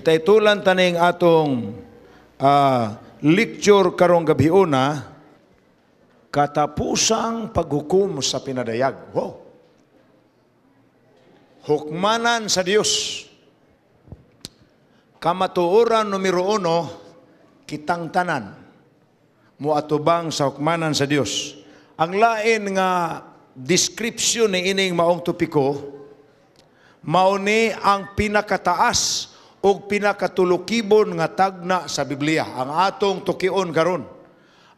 Kitay tulan taning atong uh, lecture karong gabi gabiuna katapusang paghukom sa pinadayag. Wow. Hukmanan sa Dios. Kamatuoran numero uno, kitang tanan. Muatubang sa hukmanan sa Dios. Ang lain nga description ni ining maong topiko, mauni ang pinakataas og pinakatulukibon nga tagna sa Biblia. Ang atong tukion karon.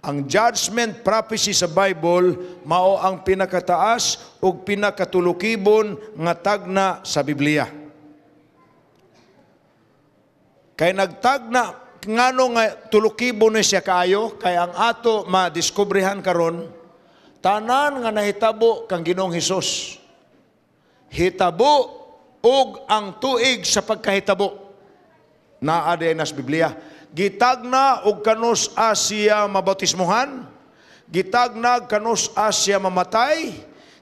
Ang judgment prophecy sa Bible mao ang pinakataas og pinakatulukibon nga tagna sa Biblia. Kay nagtagna ngano nga tulokibon ni siya kaayo kay ang ato madiskobrehan karon tanan nga nahitabo kang Ginoong Hesus. Hitabo og ang tuig sa pagkahitabo naa di nas Biblia. Gitagna og kanus Asia mabautismuhan, gitagna kanus Asia mamatay,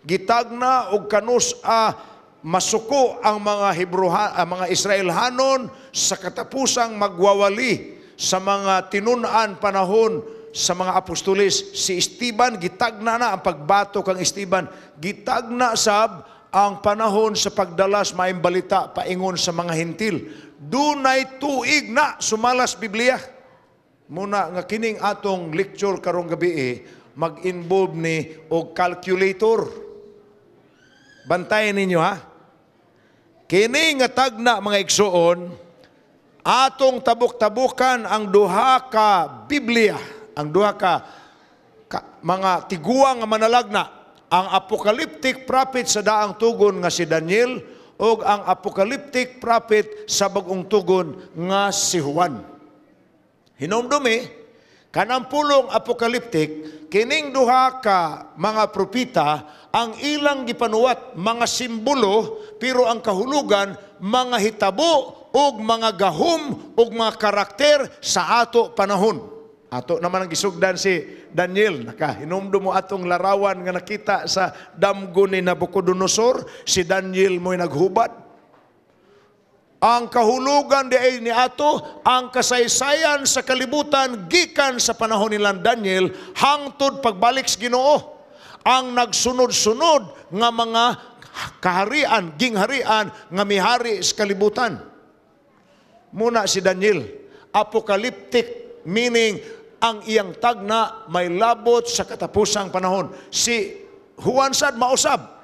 gitagna og kanus a masuko ang mga Hebruha, ang mga Israelhanon sa katapusang magwawali sa mga tinunaan panahon sa mga apostolis si Esteban gitagna na ang pagbato kang Esteban gitagna sab ang panahon sa pagdalas maimbalita paingon sa mga hintil. Dunay tuig na sumalas Biblia. Muna nga kining atong lecture karong gabi eh, mag-involve ni og calculator. Bantayan ninyo ha. Kini nga tagna mga igsuon, atong tabok-tabukan ang duha ka Biblia, ang duha ka, ka mga tiguang nga manalagna ang apocalyptic prophet sa daang tugon nga si Daniel o ang apocalyptic prophet sa bagong tugon nga si Juan. Hinomdumi, kanang pulong apocalyptic, kining duha ka mga propita ang ilang gipanuwat mga simbolo pero ang kahulugan mga hitabo og mga gahom og mga karakter sa ato panahon. Ato naman ang gisugdan si Daniel, nakahinumdo mo atong larawan nga nakita sa damgo ni Nabucodonosor, si Daniel mo'y naghubad. Ang kahulugan di ay ni ato, ang kasaysayan sa kalibutan, gikan sa panahon nilang Daniel, hangtod pagbalik sa ginoo. Ang nagsunod-sunod nga mga kaharian, gingharian, nga mihari sa kalibutan. Muna si Daniel, apocalyptic, meaning ang iyang tagna may labot sa katapusang panahon. Si Juan sad mausab.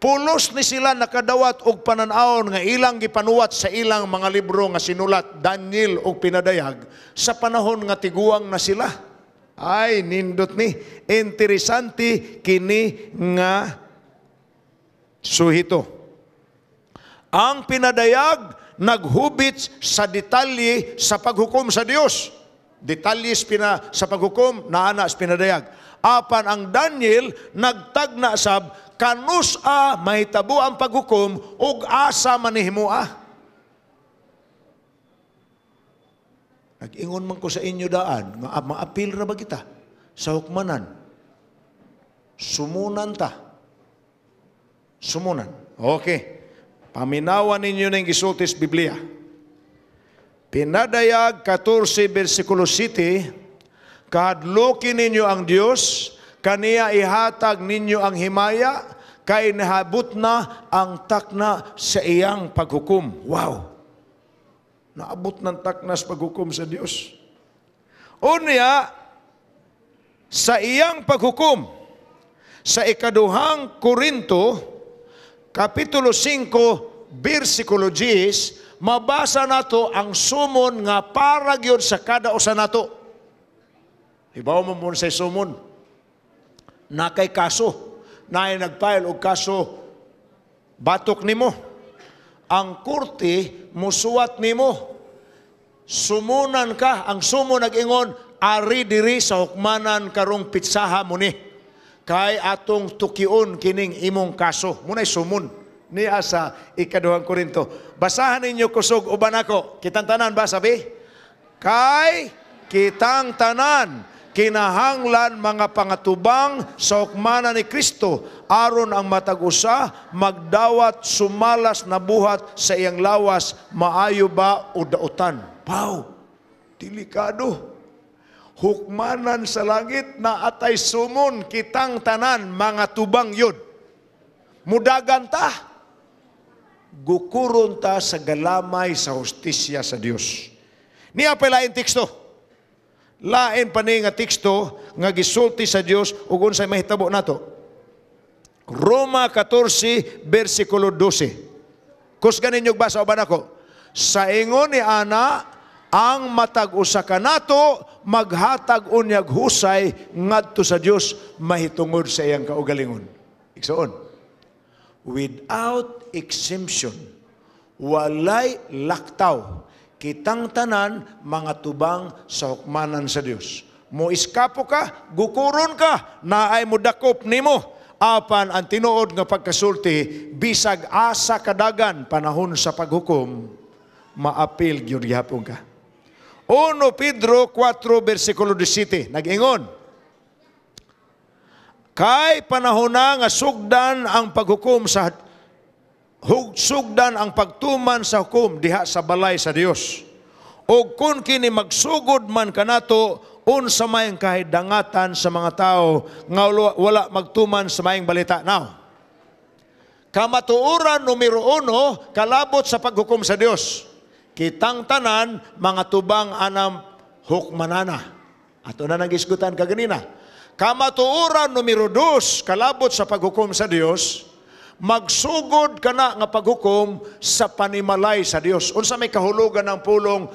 Pulos ni sila nakadawat og pananawon nga ilang gipanuwat sa ilang mga libro nga sinulat Daniel og pinadayag sa panahon nga tiguang na sila. Ay nindot ni interesante kini nga suhito. Ang pinadayag naghubit sa detalye sa paghukom sa Dios Detalyes pina sa paghukom, na sa pinadayag. Apan ang Daniel, nagtagna sab, kanusa may tabo ang paghukom, ug asa manihimua. Ah. Nag-ingon man ko sa inyo daan, nga maapil ra ba kita sa hukmanan? Sumunan ta. Sumunan. Okay. Paminawan ninyo ng gisultis Biblia. Pinadayag 14 versikulo 7, Kahadlukin ninyo ang Diyos, kaniya ihatag ninyo ang himaya, kay nahabot na ang takna sa iyang paghukom. Wow! Naabot ng takna sa paghukom sa Diyos. Unya, sa iyang paghukom, sa ikaduhang Korinto, Kapitulo 5, versikulo 10, mabasa nato ang sumon nga para gyud sa kada usa nato. Hibaw mo muna sa sumon. Na kay kaso, na nagpile og kaso batok nimo. Ang kurte musuwat nimo. Sumunan ka, ang sumo nagingon, ari diri sa hukmanan karong pitsaha mo ni. Kay atong tukion kining imong kaso. Muna'y sumun. Niya sa ikaduhang korinto Basahan ninyo kusog uban ako. Kitang tanan ba sabi? Kay kitang tanan kinahanglan mga pangatubang sa ukmana ni Kristo aron ang matag usa magdawat sumalas na buhat sa iyang lawas maayo ba o dautan pau delikado hukmanan sa langit na atay sumon kitang tanan mga tubang yun mudagan ta gukuron ta sa galamay sa hostisya sa Dios. Niya pa lain teksto. Lain pa ni nga teksto nga gisulti sa Dios ug unsay mahitabo nato. Roma 14 bersikulo 12. Kus ganin yung basa uban ako. Sa ingon ni ana ang matag usa ka nato maghatag unyag husay ngadto sa Dios mahitungod sa iyang kaugalingon. Igsoon without exemption, walay laktaw, kitang tanan mga tubang sa hukmanan sa Dios. Mo iskapo ka, gukuron ka, naay mo dakop nimo apan ang tinuod nga pagkasulti bisag asa kadagan panahon sa paghukom maapil gyud gihapon ka. 1 Pedro 4 bersikulo 17 nagingon Kay panahon na nga sugdan ang paghukom sa hug, sugdan ang pagtuman sa hukom diha sa balay sa Dios. O kun kini magsugod man kanato unsa may kahidangatan sa mga tao nga wala magtuman sa maayong balita now. Kamatuoran numero uno, kalabot sa paghukom sa Dios. Kitang tanan, mga tubang anam hukmanana. Ato na isgutan kaganina Kamatuoran numero dos, kalabot sa paghukom sa Dios, magsugod ka na nga paghukom sa panimalay sa Dios. Unsa may kahulugan ng pulong,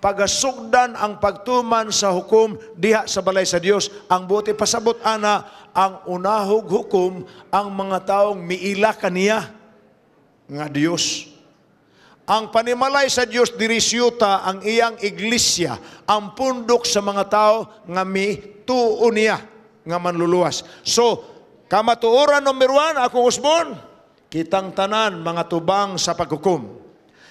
pagasugdan ang pagtuman sa hukom diha sa balay sa Dios. Ang buti pasabot ana ang unahog hukom ang mga taong miila kaniya nga Dios. Ang panimalay sa Dios diri ang iyang iglesia, ang pundok sa mga tao nga mi tuon niya nga manluluwas. So, kamatuoran number one, akong usbon, kitang tanan mga tubang sa paghukom.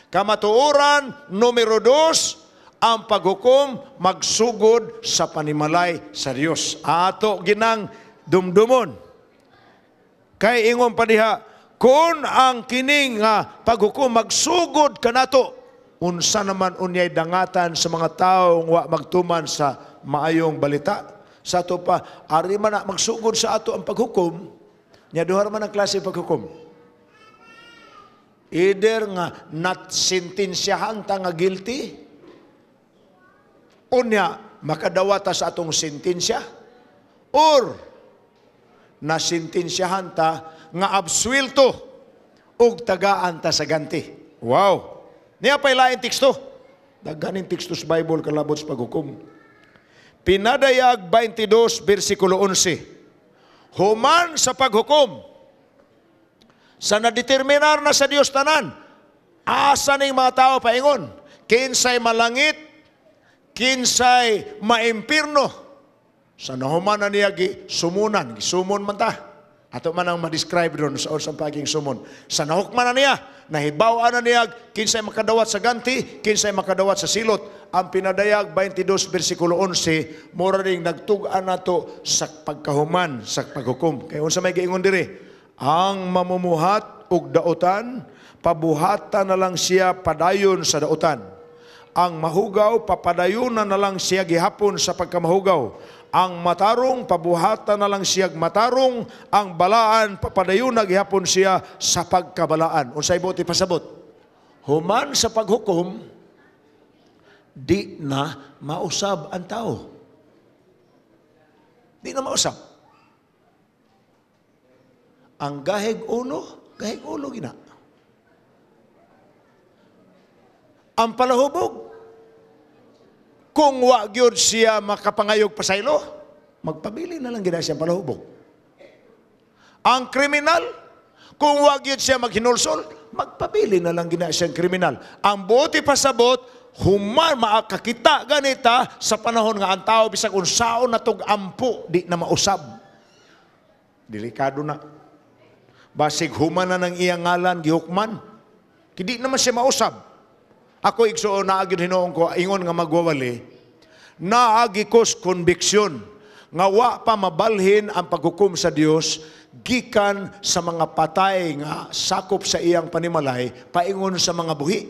Kamatuoran numero dos, ang paghukom magsugod sa panimalay sa Dios. Ato ginang dumdumon. Kay ingon pa diha, kun ang kining nga ah, paghukom magsugod kanato unsa naman unyay dangatan sa mga tawo nga magtuman sa maayong balita sa ato pa, ari man na magsugod sa ato ang paghukom, niya duhar man ang klase paghukom. Either nga not sentensyahan ta nga guilty, o niya makadawata sa atong sentensya, or nasintensyahan ta nga absuelto ug tagaan ta sa ganti. Wow! Niya pa ilain teksto. Daghaning sa Bible kalabot sa paghukom. Pinadayag 22, versikulo 11. Human sa paghukom, sa nadeterminar na sa Dios tanan, asa ning mga tao paingon, kinsay malangit, kinsay maimpirno, sa nahuman na niya, sumunan, sumon man ta. Ato man ang ma-describe ron sa sa paging sumon. Sa nahukman na niya, nahibawaan na niya, kinsay makadawat sa ganti, kinsay makadawat sa silot. Ang pinadayag 22 bersikulo 11, mura ring nagtugaan nato sa pagkahuman, sa paghukom. Kay unsa may giingon diri? Ang mamumuhat ug daotan, pabuhatan na lang siya padayon sa daotan. Ang mahugaw, papadayon na lang siya gihapon sa pagkamahugaw ang matarong, pabuhatan na lang siyag matarong, ang balaan, papadayon naghihapon siya sa pagkabalaan. Unsay buti pasabot? Human sa paghukom, di na mausab ang tao. Di na mausab. Ang gahig uno, gahig uno gina. Ang palahubog, kung wa gyud siya makapangayog pasaylo, magpabili na lang gid siya palahubog. Ang kriminal, kung wa gyud siya maghinulsol, magpabili na lang gid siya kriminal. Ang buti pasabot, human maakakita ganita sa panahon nga ang tao bisag unsaon na ampo di na mausab. Delikado na. Basig human na ng iyang ngalan gihukman. Kidi naman siya mausab. Ako igsuon na agin hinoon ko, ingon nga magwawali, naagi kos conviction nga wa pa mabalhin ang paghukom sa Dios gikan sa mga patay nga sakop sa iyang panimalay paingon sa mga buhi.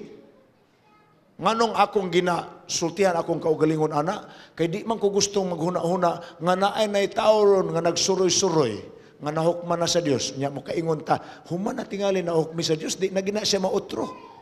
Nganong akong ginasultihan akong kaugalingon ana kay di man ko gustong maghuna-huna nga naay nay tawron nga nagsuroy-suroy nga nahukman na sa Dios nya mo kaingon ta human na tingali na hukmi sa Dios di na gina siya mautro.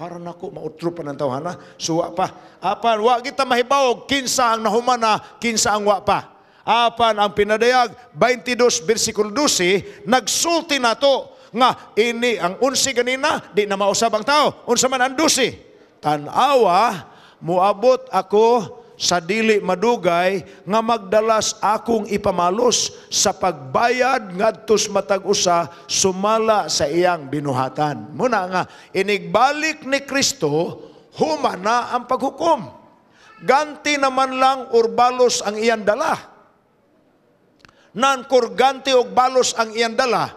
Para nako mautro pa ng tawhana, suwa pa. Apan wa kita mahibawog kinsa ang nahumana, kinsa ang wa pa. Apan ang pinadayag 22 bersikulo 12 nagsulti nato nga ini ang unsi ganina di na mausab ang tao. Unsa man ang 12? Tanawa muabot ako sa dili madugay nga magdalas akong ipamalos sa pagbayad ngadtos matag usa sumala sa iyang binuhatan muna nga inigbalik ni Kristo huma na ang paghukom ganti naman lang urbalos ang iyang dala nan ganti og balos ang iyang dala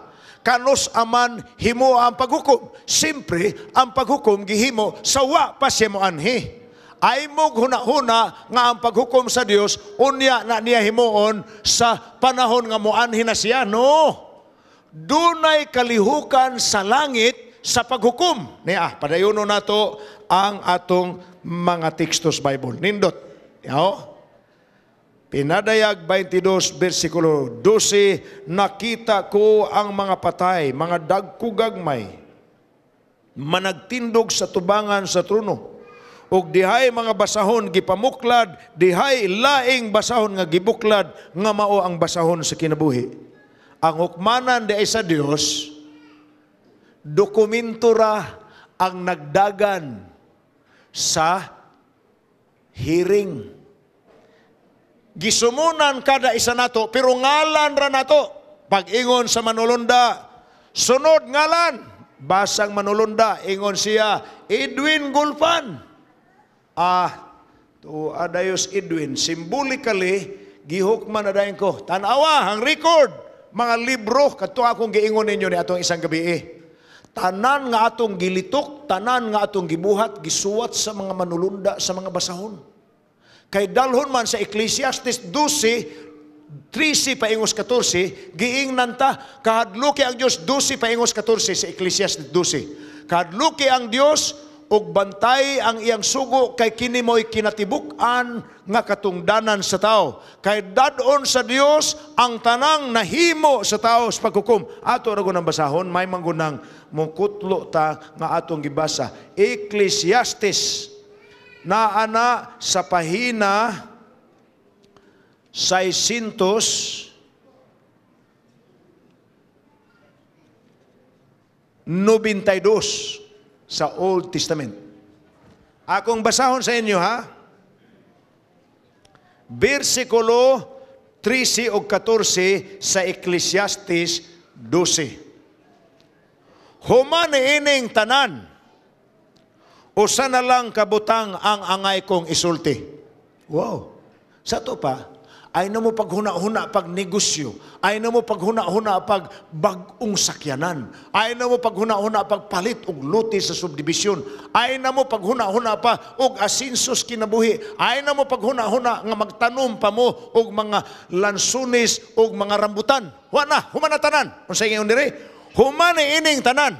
kanus aman himo ang paghukom. Simpre, ang paghukom gihimo sa wa pa siya mo anhi ay mog huna nga ang paghukom sa Dios unya na niya himuon sa panahon nga muanhin na siya no dunay kalihukan sa langit sa paghukom niya ah, padayono nato ang atong mga tekstos Bible nindot yao Pinadayag 22 bersikulo 12 nakita ko ang mga patay mga dagkugagmay managtindog sa tubangan sa trono ug dihay mga basahon gipamuklad, dihay laing basahon nga gibuklad nga mao ang basahon sa kinabuhi. Ang hukmanan di sa Dios dokumento ra ang nagdagan sa hearing. Gisumunan kada isa nato pero ngalan ra nato pag-ingon sa manulunda sunod ngalan basang manulunda ingon siya Edwin Gulfan Ah, to Adayos Edwin, symbolically, gihukman na dayon ko, tanawa, ang record, mga libro, kato akong giingon ninyo ni atong isang gabi eh. Tanan nga atong gilitok, tanan nga atong gibuhat, gisuwat sa mga manulunda, sa mga basahon. Kay dalhon man sa Ecclesiastes 12, 13 paingos 14, giingnan ta, kahadluki ang Diyos 12 paingos 14 sa Ecclesiastes 12. Kahadluki ang Diyos ug bantay ang iyang sugo kay kini mo'y kinatibuk-an nga katungdanan sa tao. Kay dadon sa Dios ang tanang nahimo sa tao sa paghukom. Ato ra ng basahon may manggunang mukutlo ta nga atong gibasa. Ecclesiastes na ana sa pahina 600 92 sa Old Testament. Akong basahon sa inyo ha. Versikulo 13 o 14 sa Ecclesiastes 12. Human ining tanan, o sana lang kabutang ang angay kong isulti. Wow! Sa to pa, ay na mo paghuna-huna pag negosyo. Ay na mo paghuna-huna pag bagong sakyanan. Ay na mo paghuna-huna pag palit og luti sa subdivision. Ay na mo paghuna-huna pa og asinsos kinabuhi. Ay na mo paghuna-huna nga magtanom pa mo og mga lansunis og mga rambutan. Wa na, humana tanan. Unsa ingon dire? Humani ining tanan.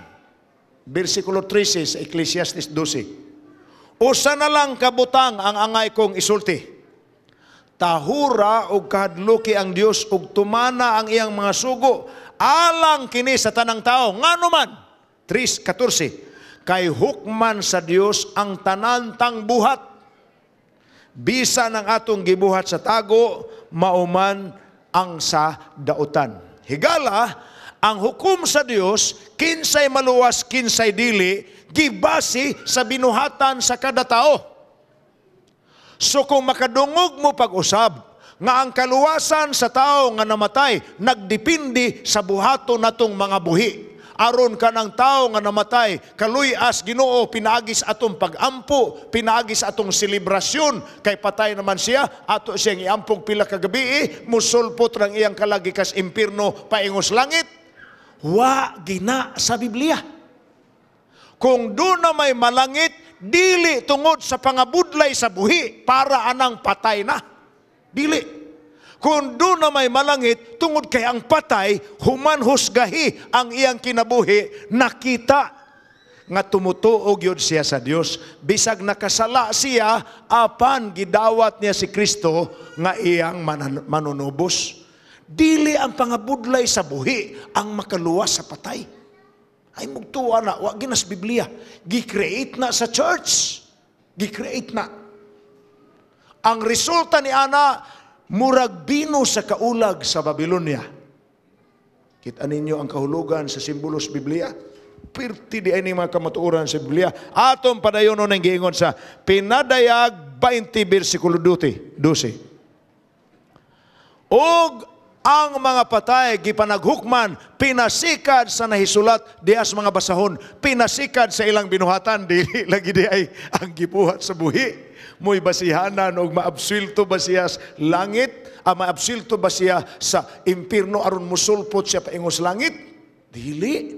Bersikulo 13 sa Ecclesiastes 12. Usa na lang kabutang ang angay kong isulti tahura og kahadluki ang Dios ug tumana ang iyang mga sugo alang kini sa tanang tao ngano man 3:14 kay hukman sa Dios ang tanan buhat bisan ang atong gibuhat sa tago mauman ang sa daotan higala ang hukom sa Dios kinsay maluwas kinsay dili gibase sa binuhatan sa kada tao So kung makadungog mo pag-usab, nga ang kaluwasan sa tao nga namatay, nagdipindi sa buhato natong mga buhi. Aron ka ng tao nga namatay, kaluyas as ginoo, pinaagis atong pagampo, pinaagis atong selebrasyon, kay patay naman siya, ato siyang iampong pila kagabi, eh, musulpot rang iyang kalagikas impirno, paingos langit. Wa gina sa Biblia. Kung do na may malangit dili tungod sa pangabudlay sa buhi para anang patay na. Dili. Kung doon na may malangit, tungod kay ang patay, human gahi ang iyang kinabuhi, nakita nga tumutuog yun siya sa Dios bisag nakasala siya apan gidawat niya si Kristo nga iyang manunubos dili ang pangabudlay sa buhi ang makaluwas sa patay ay mugtuwa na, wag ginas Biblia. Gi-create na sa church. Gi-create na. Ang resulta ni ana murag bino sa kaulag sa Babylonia. Kita ninyo ang kahulugan sa simbolos Biblia. Pirti di ay mga kamatuoran sa Biblia. Atong padayon nun ang giingon sa Pinadayag 20 versikulo 12. Og ang mga patay gipanaghukman pinasikad sa nahisulat dias mga basahon pinasikad sa ilang binuhatan dili lagi di ay ang gibuhat sa buhi moy basihanan og maabsilto ba langit a ah, maabsilto ba sa impierno aron musulpot siya paingos langit dili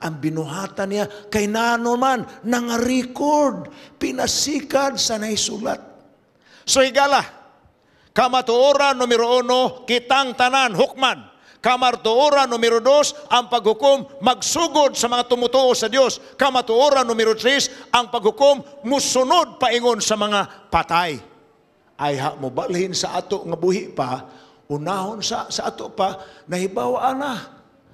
ang binuhatan niya kay nano man nga record pinasikad sa nahisulat so higala Kamatuoran numero uno, kitang tanan, hukman. Kamatuoran numero dos, ang paghukom magsugod sa mga tumutuo sa Diyos. Kamatuoran numero tres, ang paghukom musunod paingon sa mga patay. Ay ha, mo balhin sa ato nga buhi pa, unahon sa, sa ato pa, nahibawa na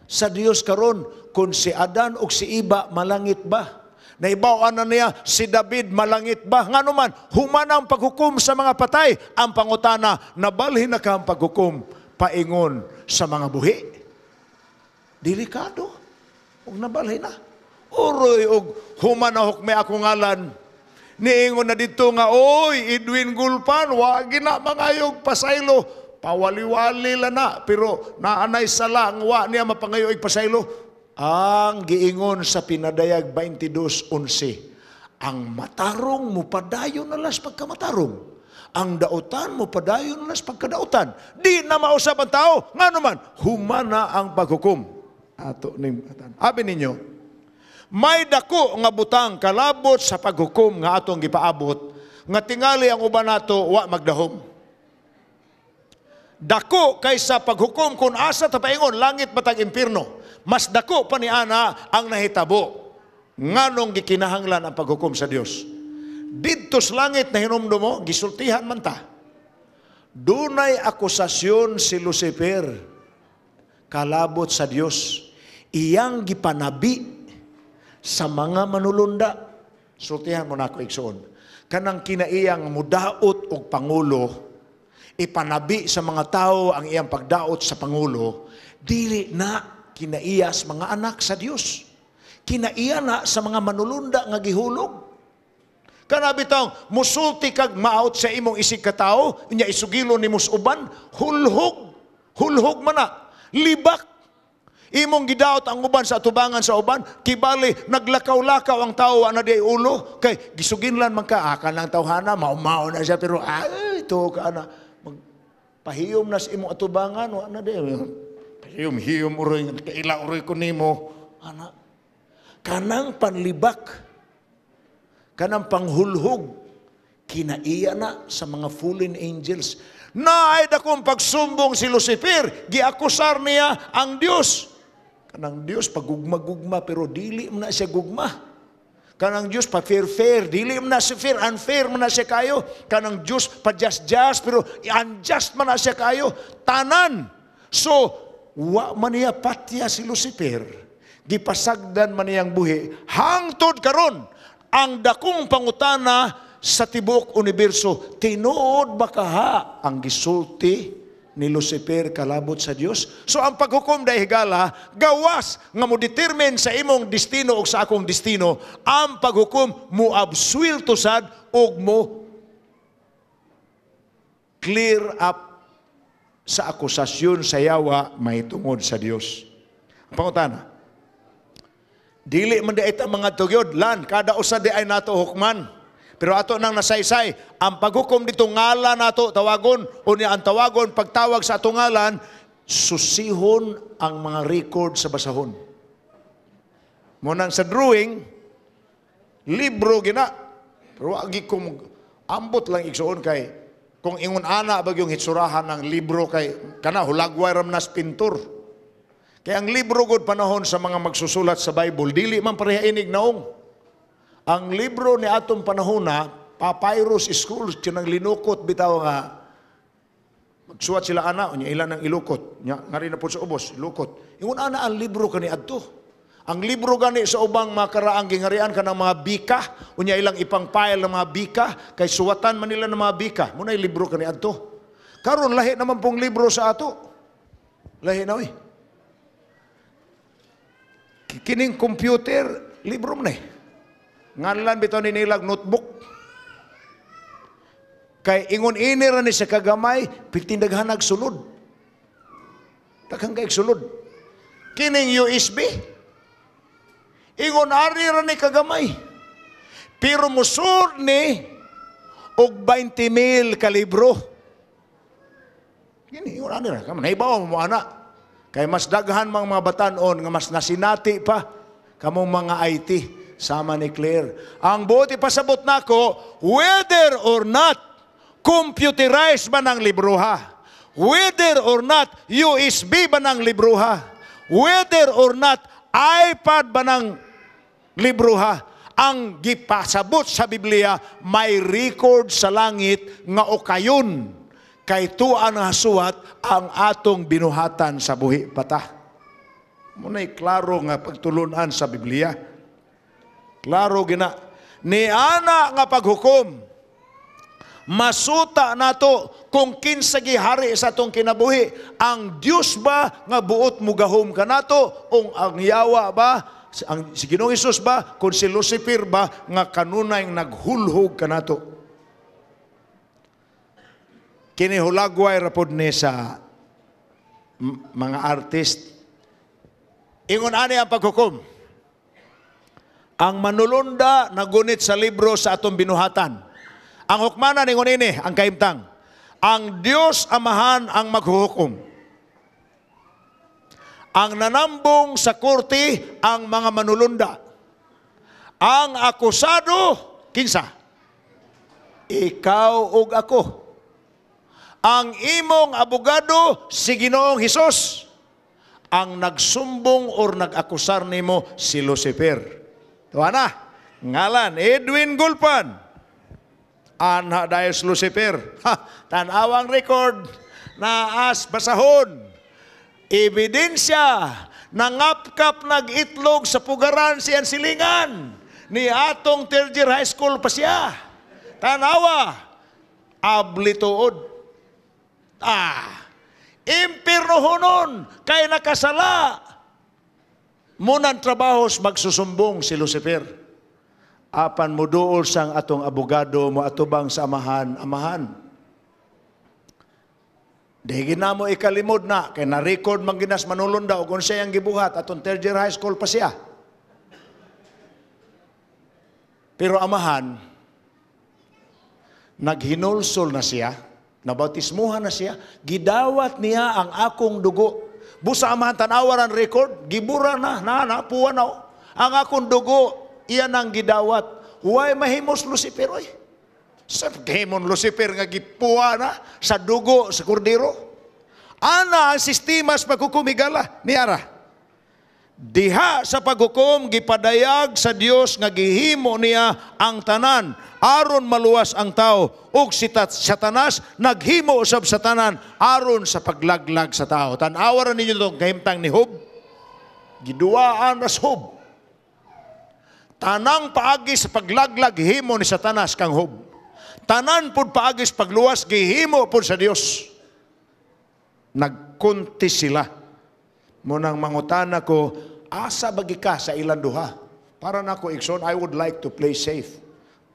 sa Dios karon kung si Adan o si Iba malangit ba? Naibawaan na ano niya si David, malangit ba? Nga naman, humana ang paghukom sa mga patay. Ang pangutana, na balhin na ka ang paghukom, paingon sa mga buhi. Delikado. Huwag nabalhin na. Uroy, og humanahok hukme ako ngalan. Niingon na dito nga, Oy, Edwin Gulpan, wagi na mangayog pasaylo. Pawaliwali la na, pero naanay sa lang, wa niya mapangayo pasaylo ang giingon sa pinadayag 22.11, ang matarong mo padayon nalas pagkamatarong. Ang dautan mo padayon nalas pagkadautan. Di na mausap ang tao, nga naman, humana ang paghukom. Ato ning Abi ninyo, may dako nga butang kalabot sa paghukom nga atong gipaabot nga tingali ang uban nato wa magdahom dako kaysa paghukom kung asa ta paingon langit matag impirno. Mas dako pa ni ana ang nahitabo. Nganong gikinahanglan ang paghukom sa Dios? Didto sa langit na hinumdom mo, gisultihan man ta. Dunay akusasyon si Lucifer kalabot sa Dios. Iyang gipanabi sa mga manulunda. Sultihan mo na ako igsoon. Kanang kinaiyang mudaot og pangulo ipanabi sa mga tao ang iyang pagdaot sa Pangulo, dili na kinaiya mga anak sa Dios. Kinaiya na sa mga manulunda nga gihulog. Kanabitang, musulti kag maot sa imong isig katao, niya isugilo ni musuban, hulhog. Hulhog mana, Libak. Imong gidaot ang uban sa atubangan sa uban, kibali naglakaw-lakaw ang tao ana di ulo kay gisuginlan man ka akan ah, lang tawhana, maumaw na siya pero ah, ito ka na. Pahiyom nas imo atubangan, wa na din. Pahiyom-hiyom uroy, kaila uroy ko nimo. Ana, kanang panlibak, kanang panghulhog, kinaiya na sa mga fallen angels. Naay dakong pagsumbong si Lucifer, giakusar niya ang Dios. Kanang Dios pagugma-gugma pero dili man na siya gugma. Kanang Diyos pa fair-fair. Dili man na si fair, unfair man na siya kayo. Kanang Diyos pa just-just, pero unjust man na siya kayo. Tanan. So, wa man niya patya si Lucifer. Gipasagdan man niyang buhi. Hangtod karon ang dakong pangutana sa tibuok universo. Tinuod ba kaha ang gisulti ni Lucifer kalabot sa Dios. So ang paghukom dai higala gawas nga mo determine sa imong destino o sa akong destino ang paghukom mo absuil to sad og mo clear up sa akusasyon sa yawa mahitungod sa Dios. Pangutana, dili man dai ta mga tugyod, lan, kada usa di ay nato hukman. Pero ato nang nasaysay, ang paghukom dito ngalan nato tawagon, unya ang tawagon pagtawag sa atong ngalan, susihon ang mga record sa basahon. Munang sa drawing, libro gina. Pero agi kong ambot lang iksoon kay kung ingon ana bagyong hitsurahan ng libro kay kana hulagway ram nas pintor. Kaya ang libro gud panahon sa mga magsusulat sa Bible dili man pareha inig naong. Ang libro ni atong panahona, Papyrus Schools, kinang linukot bitaw nga, magsuwat sila ana, unya ilan ang ilukot, nya, nga rin na po sa ubos, ilukot. Ingon ana ang libro kani adto. Ang libro gani sa ubang makaraang gingarian ka ng mga bika, unya ilang ipangpail ng mga bika, kay suwatan man nila ng mga bika. Muna yung libro kani adto. Karun, lahi naman pong libro sa ato. Lahi na eh. Kining computer, libro man eh. Ngalan bitaw ni nilag notebook. Kay ingon ini ra ni sa kagamay pitindaghan ag sulod. Daghang kay sulod. Kining USB. Ingon ari ra ni kagamay. Pero musur ni og 20 mil kalibro. Kini ingon ani ra kamo naibaw mo anak. Kay mas daghan mga mga batanon nga mas nasinati pa kamong mga IT sama ni Claire. Ang buti pasabot nako, whether or not computerized ba ng libruha, whether or not USB ba ng libruha, whether or not iPad ba ng libruha, ang gipasabot sa Biblia, may record sa langit nga okayon kay tuan nga suwat ang atong binuhatan sa buhi patah. Muna'y klaro nga pagtulunan sa Biblia. Klaro gina. Ni ana nga paghukom, masuta nato kung kinsa gihari sa tong kinabuhi ang Dios ba nga buot mugahom kanato ong ang yawa ba ang si Ginoong Hesus ba kun si Lucifer ba nga kanunay naghulhog kanato kini hulagway rapod ni sa mga artist ingon ani ang paghukom ang manulunda na gunit sa libro sa atong binuhatan. Ang hukmana ni ngunini, ang kaimtang. Ang Dios Amahan ang maghuhukom. Ang nanambong sa korte ang mga manulunda. Ang akusado, kinsa? Ikaw og ako. Ang imong abogado, si Ginoong Hesus. Ang nagsumbong or nagakusar nimo si Lucifer Tuwa ah, Ngalan, Edwin Gulpan. Anha Dias Lucifer. Ha, tanawang record na as basahon. Ebidensya nangapkap nagitlog sa pugaran si silingan ni atong third high school pa siya. Tanawa, ablituod. Ah, impirnohonon kay nakasala Munang trabaho, magsusumbong si Lucifer. Apan mo dool sang atong abogado mo atubang sa amahan, amahan. na mo ikalimod na kay na record man ginas manulon daw kung siya gibuhat atong third year high school pa siya. Pero amahan naghinulsol na siya, nabautismuhan na siya, gidawat niya ang akong dugo busa man tanawaran record gibura na na na puwanaw ang akong dugo iyan ang gidawat why mahimos Lucifer oy sa gahimon Lucifer nga gipuwa na sa dugo sa kordero ana ang sistema sa pagkukumigala niara diha sa paghukom gipadayag sa Dios nga gihimo niya ang tanan aron maluwas ang tao ug si Satanas naghimo usab sa tanan aron sa paglaglag sa tao tan-awa ra ninyo tong kahimtang ni Hub giduaan ras Hub tanang paagi sa paglaglag himo ni Satanas kang Hub tanan pud paagi sa pagluwas gihimo pud sa Dios nagkunti sila mo nang mangutan ko, asa bagi ka sa ilan duha. Para na ko ikson, I would like to play safe.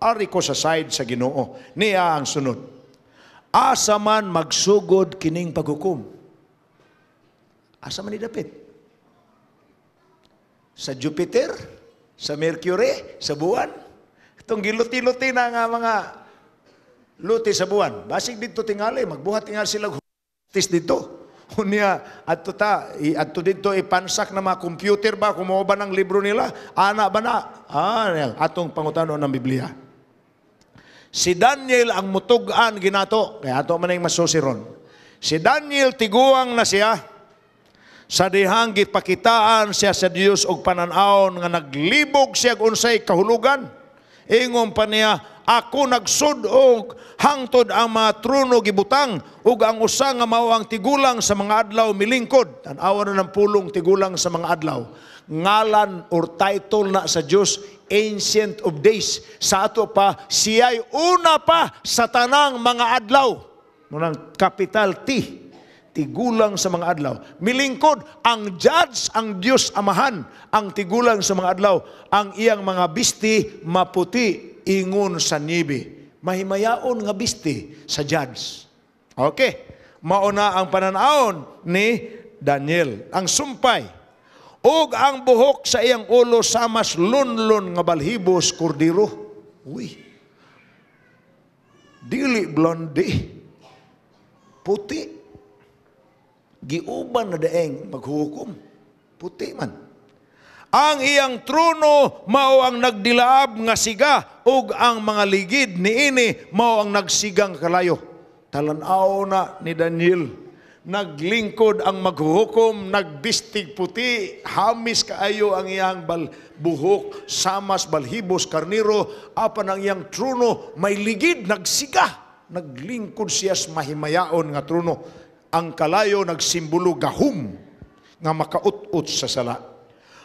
Ari ko sa side sa ginoo. Niya ang sunod. Asa man magsugod kining paghukom. Asa man idapit? Sa Jupiter? Sa Mercury? Sa buwan? Itong giluti-luti na nga mga luti sa buwan. Basig dito tingali, magbuhat tingali sila tis dito. Unya, at ta, at dito ipansak na mga computer ba, kumuha ba ng libro nila? Ana ba na? Ah, atong pangutano ng Biblia. Si Daniel ang mutugan ginato, kaya ato man yung masusiron. Si Daniel tiguang na siya, sa dihang gipakitaan siya sa Dios og pananawon nga naglibog siya unsay kahulugan Ingon pa niya, ako nagsudog hangtod ang mga truno gibutang ug ang usa nga mao ang tigulang sa mga adlaw milingkod. Tanawa na ng pulong tigulang sa mga adlaw. Ngalan or title na sa Dios Ancient of Days. Sa ato pa, siya una pa sa tanang mga adlaw. Munang capital T tigulang sa mga adlaw. Milingkod, ang judge, ang Diyos Amahan, ang tigulang sa mga adlaw. Ang iyang mga bisti, maputi, ingon sa nibi. Mahimayaon nga bisti sa judge. Okay. Mauna ang pananaon ni Daniel. Ang sumpay, ug ang buhok sa iyang ulo samas lunlun nga balhibos kordiro. Uy. Dili blonde. Puti giuban na daeng maghukom. Puti man. Ang iyang trono mao ang nagdilab nga siga ug ang mga ligid niini mao ang nagsigang kalayo. Talanaw na ni Daniel naglingkod ang maghukom, nagbistig puti, hamis kaayo ang iyang bal buhok, samas balhibos karniro, apan ang iyang trono may ligid, nagsiga, naglingkod siya sa mahimayaon nga trono ang kalayo nagsimbolo gahum nga makaut-ut sa sala.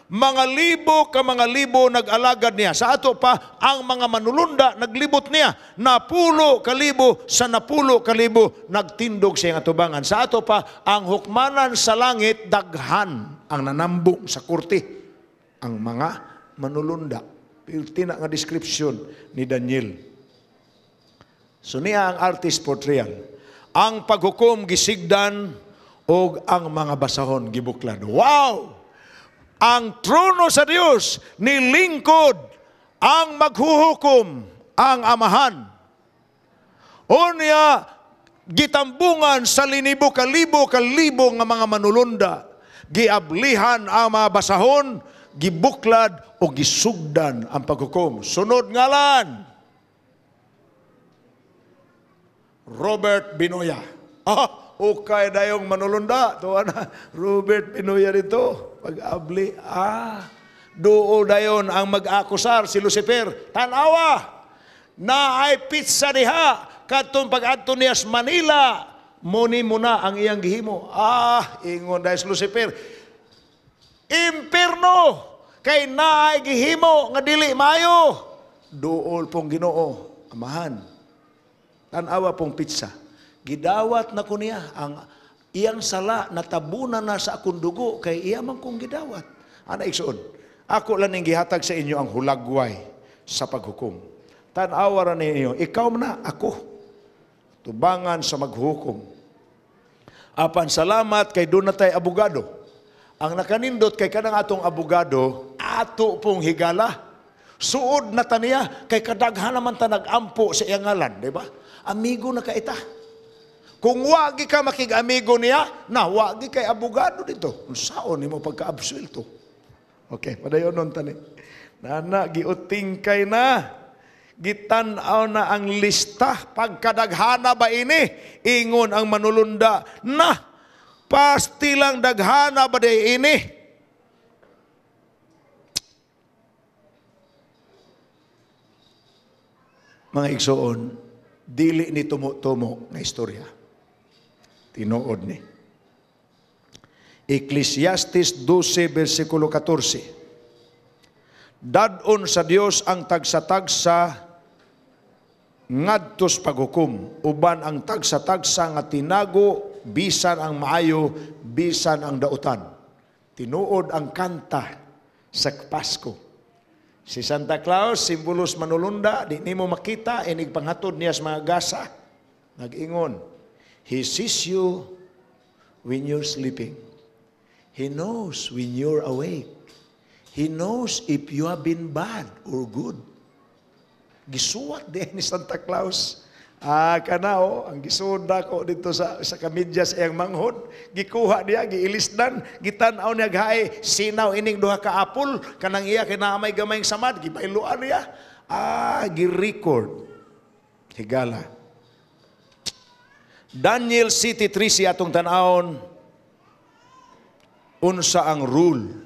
Mga libo ka mga libo nagalagad niya. Sa ato pa, ang mga manulunda naglibot niya. Napulo kalibo sa napulo kalibo nagtindog siya nga tubangan. Sa ato pa, ang hukmanan sa langit daghan ang nanambong sa kurti. Ang mga manulunda. Pilti na nga description ni Daniel. So niya ang artist portrayal ang paghukom gisigdan og ang mga basahon gibuklad. Wow! Ang trono sa Dios ni lingkod ang maghuhukom ang amahan. Unya gitambungan sa linibo kalibo kalibo nga mga manulunda giablihan ang mga basahon gibuklad o gisugdan ang paghukom. Sunod ngalan, Robert Binoya. Ah, ukay dayong manulunda. Tuwa na, Robert Binoya dito. Pag-abli, ah. Duo dayon ang mag-akusar si Lucifer. Tanawa, na ay pizza diha, katong pag-adto Manila, muni muna ang iyang gihimo. Ah, ingon dahil si Lucifer. Imperno, kay naay gihimo nga dili mayo. Duol pong ginoo, amahan tanawa pong pizza. Gidawat na ko ang iyang sala natabunan na sa akong dugo kay iya man kong gidawat. Ana igsuon. Ako lang ning gihatag sa inyo ang hulagway sa paghukom. Tanawa ra ninyo, ikaw na ako. Tubangan sa maghukom. Apan salamat kay dunatay abogado. Ang nakanindot kay kanang atong abogado, ato pong higala. Suod na taniya kay kadaghan naman ta nagampo sa iyang ngalan, di ba? amigo na kaita. Kung wagi ka makigamigo niya, na wagi kay abogado dito. Saan mo pagka-absuelto? Okay, padayon nun tani. Nana, giuting kay na. Gitanaw na ang lista. Pagkadaghana ba ini? Ingon ang manulunda. Na, pasti lang daghana ba di ini? Mga igsoon, dili ni tumutumo nga istorya. Tinuod ni. Ecclesiastes 12, versikulo 14. Dadon sa Dios ang tagsa-tagsa ngadtos paghukom uban ang tagsa-tagsa nga tinago bisan ang maayo bisan ang dautan tinuod ang kanta sa Pasko Si Santa Claus, simbolos manulunda, di nimo makita, inig panghatod niya sa mga gasa. Nag-ingon, He sees you when you're sleeping. He knows when you're awake. He knows if you have been bad or good. Gisuwat di ni Santa Claus Ah, kanao, oh, ang gisood ko dito sa, sa kamidyas iyang manghod, gikuha niya, giilisdan, gitanaw niya gahay, sinaw ining duha ka apul, kanang iya kinamay gamayng samad, gibailuan niya, ah, girecord. Higala. Daniel City 3 si atong tanawon, unsa ang rule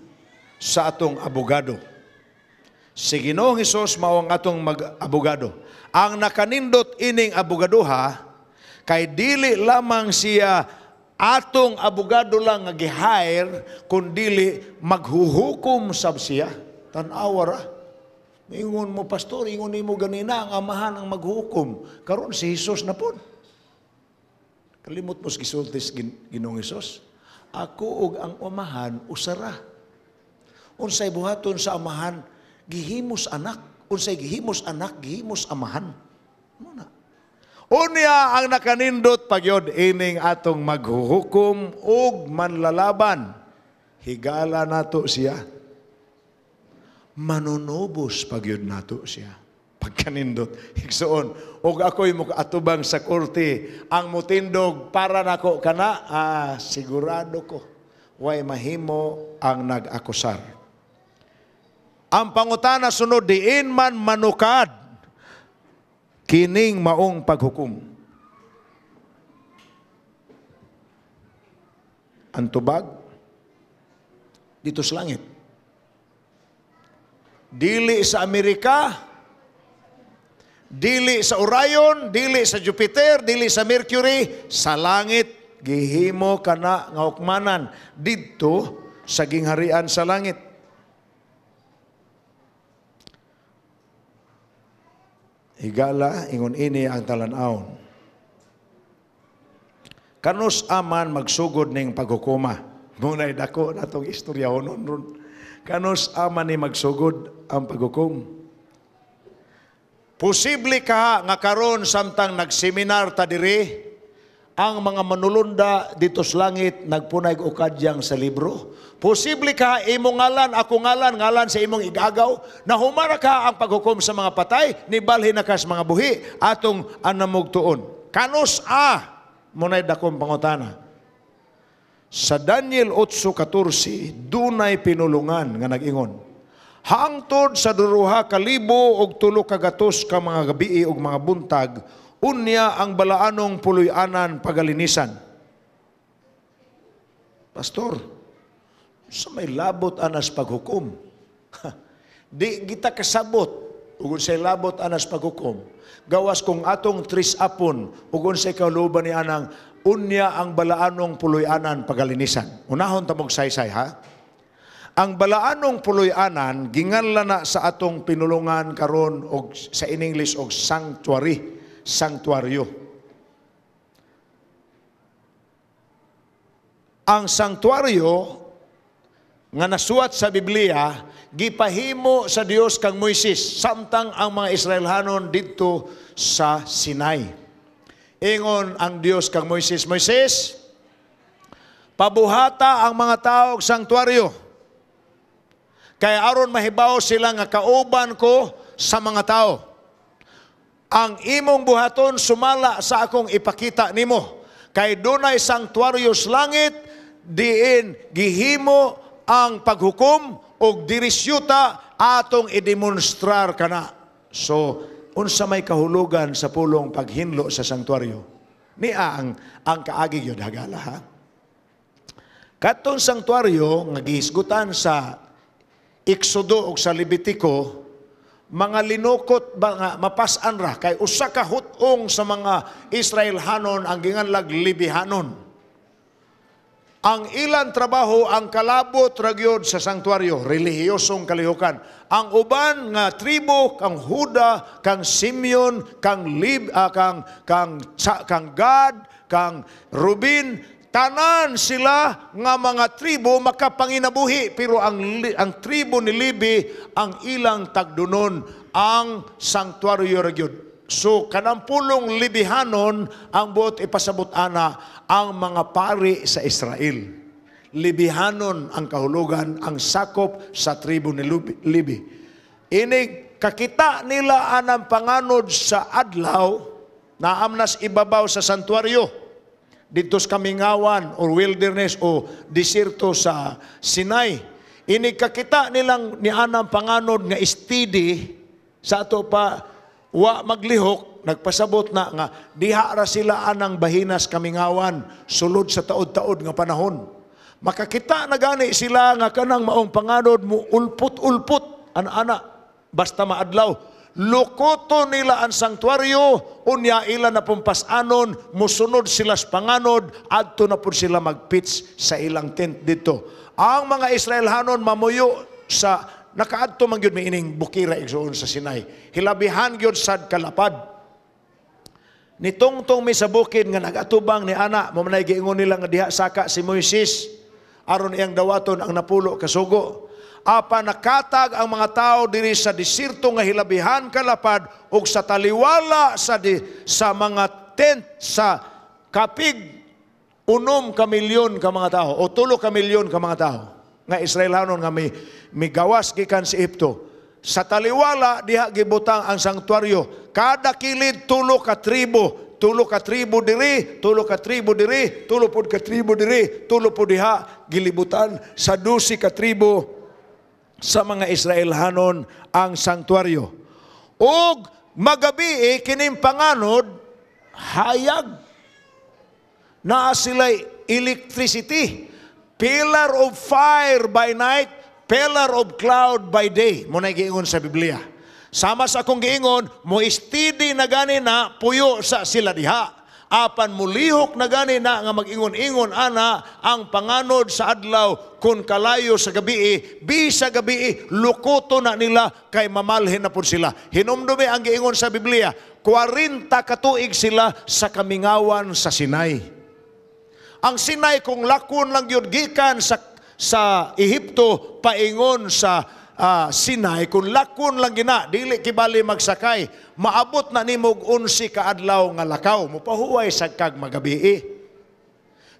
sa atong abogado. Si Ginoong Hesus mao ang atong mag-abogado ang nakanindot ining abogadoha kay dili lamang siya atong abogado lang nga gihire kundili maghuhukom sab siya tan-awa ra ingon mo pastor ingon nimo ganina ang amahan ang maghuhukom karon si Hesus na pud kalimot mo si gisultis Ginoong Hesus ako og ang amahan usara unsay buhaton sa amahan gihimos anak unsay gihimos anak, gihimos amahan. Muna. Ano Unya ang nakanindot pagyod ining atong maghuhukom ug manlalaban. Higala nato siya. Manunubos pagyod nato siya. Pagkanindot, higsoon. Ug ako'y mukaatubang sa korte, ang mutindog para nako kana, ah, sigurado ko, way mahimo ang nag-akusar. Ang pangutana sunod, diin man manukad, kining maong paghukom. Ang tubag, dito sa langit. Dili sa Amerika, dili sa Orion, dili sa Jupiter, dili sa Mercury, sa langit gihimo kana nga ukmanan didto sa gingharian sa langit. Higala, ingon ini ang talan-aon. Kanus aman magsugod ning paghukuma. Munay dako natong istorya honon ron. Kanus aman ni magsugod ang paghukom. Posible ka nga karon samtang nagseminar ta diri ang mga manulunda dito sa langit nagpunay og kadyang sa libro. Posible ka imong ngalan, ako ngalan, ngalan sa imong igagaw na humara ka ang paghukom sa mga patay ni balhin na ka sa mga buhi atong anamugtuon. Kanus a munay dakong pangutana. Sa Daniel 8:14 dunay pinulungan nga nagingon. Haangtod sa duruha kalibo og tulo ka gatos ka mga gabii og mga buntag Unya ang balaanong puluyanan pagalinisan. Pastor, sa may labot anas paghukom. Di kita kasabot ugon sa labot anas paghukom. Gawas kung atong tris apon ugon sa kaluban ni anang unya ang balaanong puluyanan pagalinisan. Unahon tamog say-say ha. Ang balaanong puluyanan ginganla na sa atong pinulungan karon og sa in English og sanctuary sangtuaryo. Ang sangtuaryo nga nasuwat sa Biblia gipahimo sa Dios kang Moises samtang ang mga Israelhanon didto sa Sinai. Ingon ang Dios kang Moises, Moises, pabuhata ang mga tao og sangtuaryo. Kay aron mahibaw sila nga kauban ko sa mga tao ang imong buhaton sumala sa akong ipakita nimo. Kay dunay sanktuaryo sa langit, diin gihimo ang paghukom og dirisyuta atong idemonstrar kana. So, unsa may kahulugan sa pulong paghinlo sa sanktuaryo? Niya ang, ang kaagi yun, hagala ha? Katong sanktuaryo, nga gihisgutan sa Iksodo o sa Levitiko mga linukot mga mapasan ra kay usa ka hutong sa mga Israel hanon ang ginganlag libihanon. Ang ilan trabaho ang kalabot ra sa sangtuaryo, relihiyosong kalihukan. Ang uban nga tribo kang Huda, kang Simeon, kang Lib, ah, kang kang kang Gad, kang Ruben tanan sila nga mga tribo makapanginabuhi pero ang ang tribo ni Libi ang ilang tagdunon ang sanctuary region. So kanampulong libihanon ang buot ipasabot ana ang mga pari sa Israel. Libihanon ang kahulugan ang sakop sa tribo ni Libi. Ini kakita nila anang panganod sa adlaw na amnas ibabaw sa santuaryo dito sa Kamingawan or wilderness o diserto sa Sinai. Inikakita nilang ni Anang Panganod nga istidi sa ato pa wa maglihok, nagpasabot na nga diha ra sila anang bahinas Kamingawan sulod sa taod-taod nga panahon. Makakita na gani sila nga kanang maong panganod mo ulput-ulput ana-ana basta maadlaw lukoto nila ang sanktuaryo, unya ila na pumpasanon, musunod sila sa panganod, adto na pud sila magpits sa ilang tent dito. Ang mga Israelhanon mamuyo sa nakaadto man gyud miining bukira igsoon sa Sinai. Hilabihan gyud sad kalapad. Nitungtong mi sa bukid nga nagatubang ni ana, mamanay giingon nila nga diha saka si Moises aron iyang dawaton ang napulo kasugo apan nakatag ang mga tao diri sa desirto nga hilabihan kalapad ug sa taliwala sa di, sa mga tent sa kapig unom ka milyon ka mga tao o tulo ka milyon ka mga tao nga Israelanon nga mi, mi gawas gikan si Egypto sa taliwala diha gibutang ang sanktuaryo kada kilid tulo ka tribo tulo ka tribo diri, tulo ka tribo diri, tulo pod ka tribo diri, tulo pod diha gilibutan sa 12 ka tribo sa mga Israelhanon ang sangtuaryo. Ug magabi eh, kining panganod hayag na sila electricity, pillar of fire by night, pillar of cloud by day. Mo na giingon sa Biblia. Sama sa akong giingon, mo istidi na gani na puyo sa sila diha apan mulihok na gani na nga magingon-ingon ana ang panganod sa adlaw kun kalayo sa gabi bisa gabi lukoto na nila kay mamalhin na pud sila hinumdumi ang giingon sa Biblia 40 katuig sila sa kamingawan sa Sinay ang Sinay kung lakon lang yun gikan sa sa Ehipto paingon sa uh, ah, Sinay kun lakon lang gina dili kibali magsakay maabot na nimog 11 ka adlaw nga lakaw mopahuway sa kag magabii eh.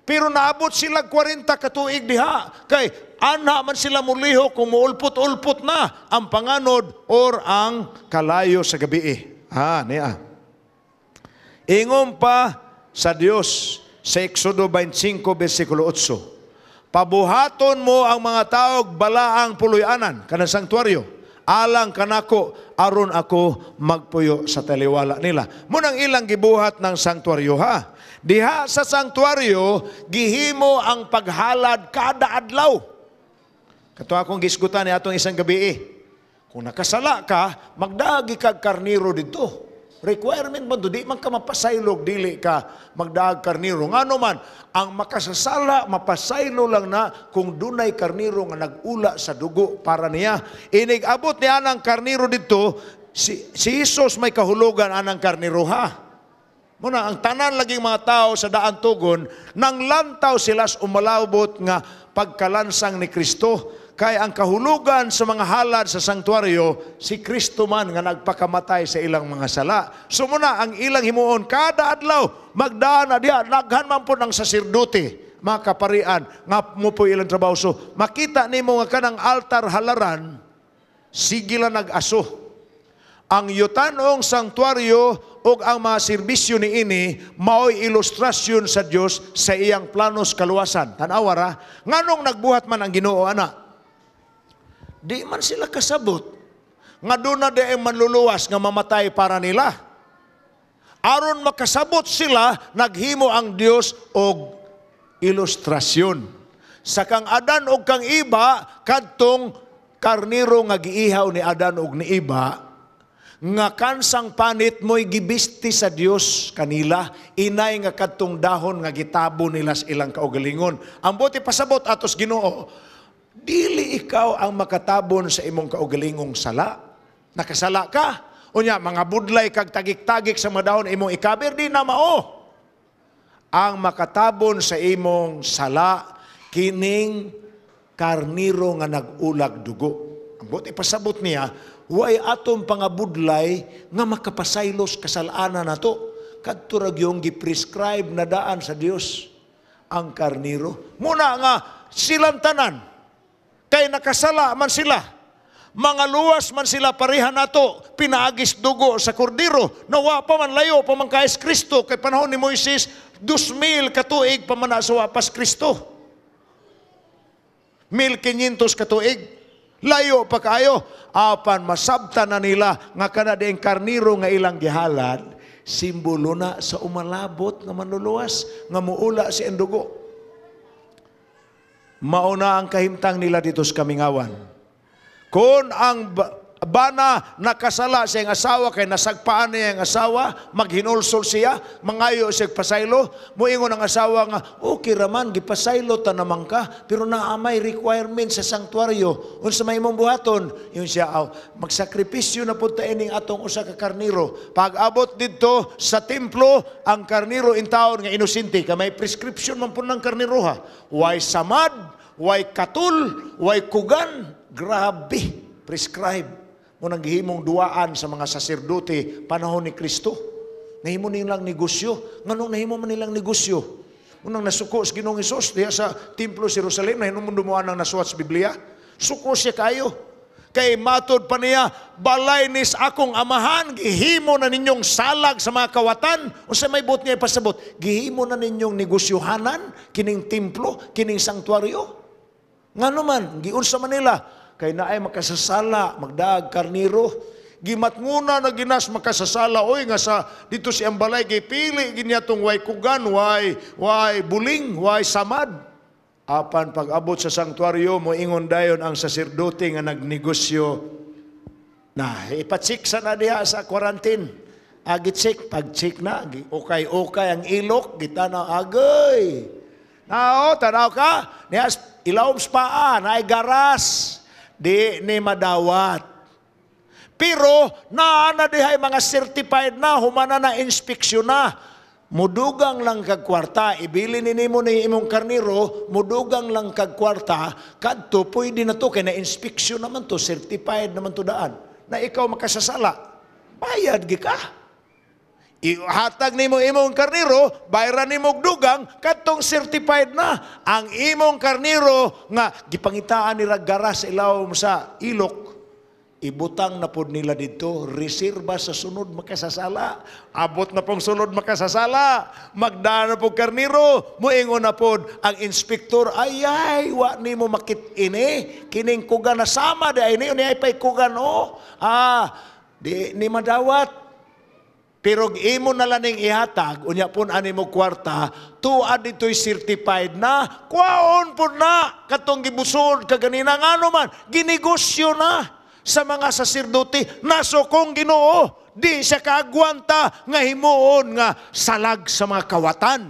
pero naabot sila 40 katuig diha kay ana man sila muliho kumuulpot-ulpot na ang panganod or ang kalayo sa gabi eh. ha niya ingon pa sa Dios sa Exodo 25 bersikulo 8 Pabuhaton mo ang mga taog balaang puluyanan kanang sanktuaryo. Alang kanako aron ako magpuyo sa taliwala nila. Munang ilang gibuhat ng sanktuaryo ha. Diha sa sanktuaryo gihimo ang paghalad kada adlaw. Kato akong gisgutan ni atong isang gabi eh. Kung nakasala ka, magdagi kag karniro dito requirement mo do, di man ka mapasaylog, dili ka magdaag karnero Nga naman, ang makasasala, mapasaylo lang na kung dunay karnero nga nagula sa dugo para niya. Inigabot niya nang karnero dito, si, si Jesus may kahulugan anang karnero ha. Muna, ang tanan laging mga tao sa daan tugon, nang lantaw sila umalabot nga pagkalansang ni Kristo, Kay ang kahulugan sa mga halad sa sanktuaryo, si Kristo man nga nagpakamatay sa ilang mga sala. Sumuna, ang ilang himuon, kada adlaw, magdaan na diya, naghan man po ng sasirduti, makaparian, nga mo po ilang trabaho. So, makita ni mo nga kanang altar halaran, sigila nag-aso. Ang yutanong sanktuaryo, o ang mga serbisyo ni ini mao'y ilustrasyon sa Dios sa iyang planos kaluwasan. Tanawara, nganong nagbuhat man ang Ginoo ana? di man sila kasabot. Nga doon na di manluluwas nga mamatay para nila. Aron makasabot sila, naghimo ang Dios og ilustrasyon. Sa kang Adan og kang iba, kadtong karniro nga giihaw ni Adan og ni iba, nga kansang panit mo'y gibisti sa Dios kanila, inay nga kadtong dahon nga gitabo nila sa ilang kaugalingon. Ang buti pasabot atos Ginoo, dili ikaw ang makatabon sa imong kaugalingong sala. Nakasala ka. Unya, mga budlay kag tagik-tagik sa madahon imong ikabir, di na mao. Ang makatabon sa imong sala, kining karniro nga nagulag dugo. Ang buti pasabot niya, way atom pangabudlay nga makapasaylos kasalanan nato. Kadturag yung giprescribe na daan sa Dios ang karniro. Muna nga, silang tanan, Kay nakasala man sila, mga luwas man sila pareha nato, pinaagis dugo sa kordiro, nawa pa man layo pa man kais Kristo, kay panahon ni Moises, dusmil katuig pa man sa wapas Kristo. 1500 katuig. Layo pa kayo. Apan masabta na nila nga kana ding karniro nga ilang gihalan, simbolo na sa umalabot nga manluluwas nga muula si endugo mauna ang kahimtang nila dito sa Kamingawan. Kung ang bana nakasala sa iyang asawa kay nasagpaan niya ang asawa maghinulsol siya mangayo siya pasaylo muingon ang asawa nga okay raman gipasaylo ta naman ka pero naamay requirement sa sanktuaryo unsa may imong buhaton yun siya aw magsakripisyo na pud ta ining atong usa ka karniro pag abot didto sa templo ang karniro in town nga inosente kay may prescription man pud ng karniro ha way samad why katul why kugan grabe prescribe mo naghimong duaan sa mga saserdote panahon ni Kristo. Nahimo nilang negosyo. Nganong nahimo man nilang negosyo? Unang nasuko sa Ginoong Isos diha sa templo sa Jerusalem na hinumon dumuan ang nasuwat sa Biblia. Suko siya kayo kay matod pa niya, balay nis akong amahan, gihimo na ninyong salag sa mga kawatan, o sa may bot niya ipasabot, gihimo na ninyong negosyohanan, kining templo, kining sanktuaryo. Nga naman, giun sa Manila, kay naay makasasala, magdaag karniro. Gimatnguna na ginas makasasala, oy nga sa dito si Ambalay kay pili ginya tong way kugan, way way buling, way samad. Apan pag-abot sa sanktuaryo, moingon dayon ang saserdote nga nagnegosyo na ipatsik sa na diha sa quarantine. pag pagtsik na, okay-okay ang ilok, kita na agay. Nao, tanaw ka, niya ilawom spaa, na garas. Di ni madawat. Pero naana dihay mga certified na, humana na inspeksyon na. Mudugang lang kag kwarta, ibili ni nimo ni imong karniro, mudugang lang kag kwarta, kadto pwede na to kay na inspeksyon naman to, certified naman to daan na ikaw makasasala. Bayad gi ka. Ihatag nimo imong karniro, bayran nimo dugang katong certified na ang imong karniro nga gipangitaan ni gara ilaw ilawom sa ilok. Ibutang na pod nila dito, reserva sa sunod makasasala. Abot na pong sunod makasasala. Magdaan na pong karniro. Muingon na pod ang inspektor, ayay, wa ni mo makitini. Kining kuga na sama, di ay ni, ay pa'y kuga no. Ah, di, ni madawat pero imo na lang ihatag, unya pun ani mo kwarta, tuad dito'y certified na, kwaon po na, katong gibusod, kaganina nga ano man, ginegosyo na sa mga saserdote, nasokong ginoo, di siya kaagwanta nga himuon nga salag sa mga kawatan.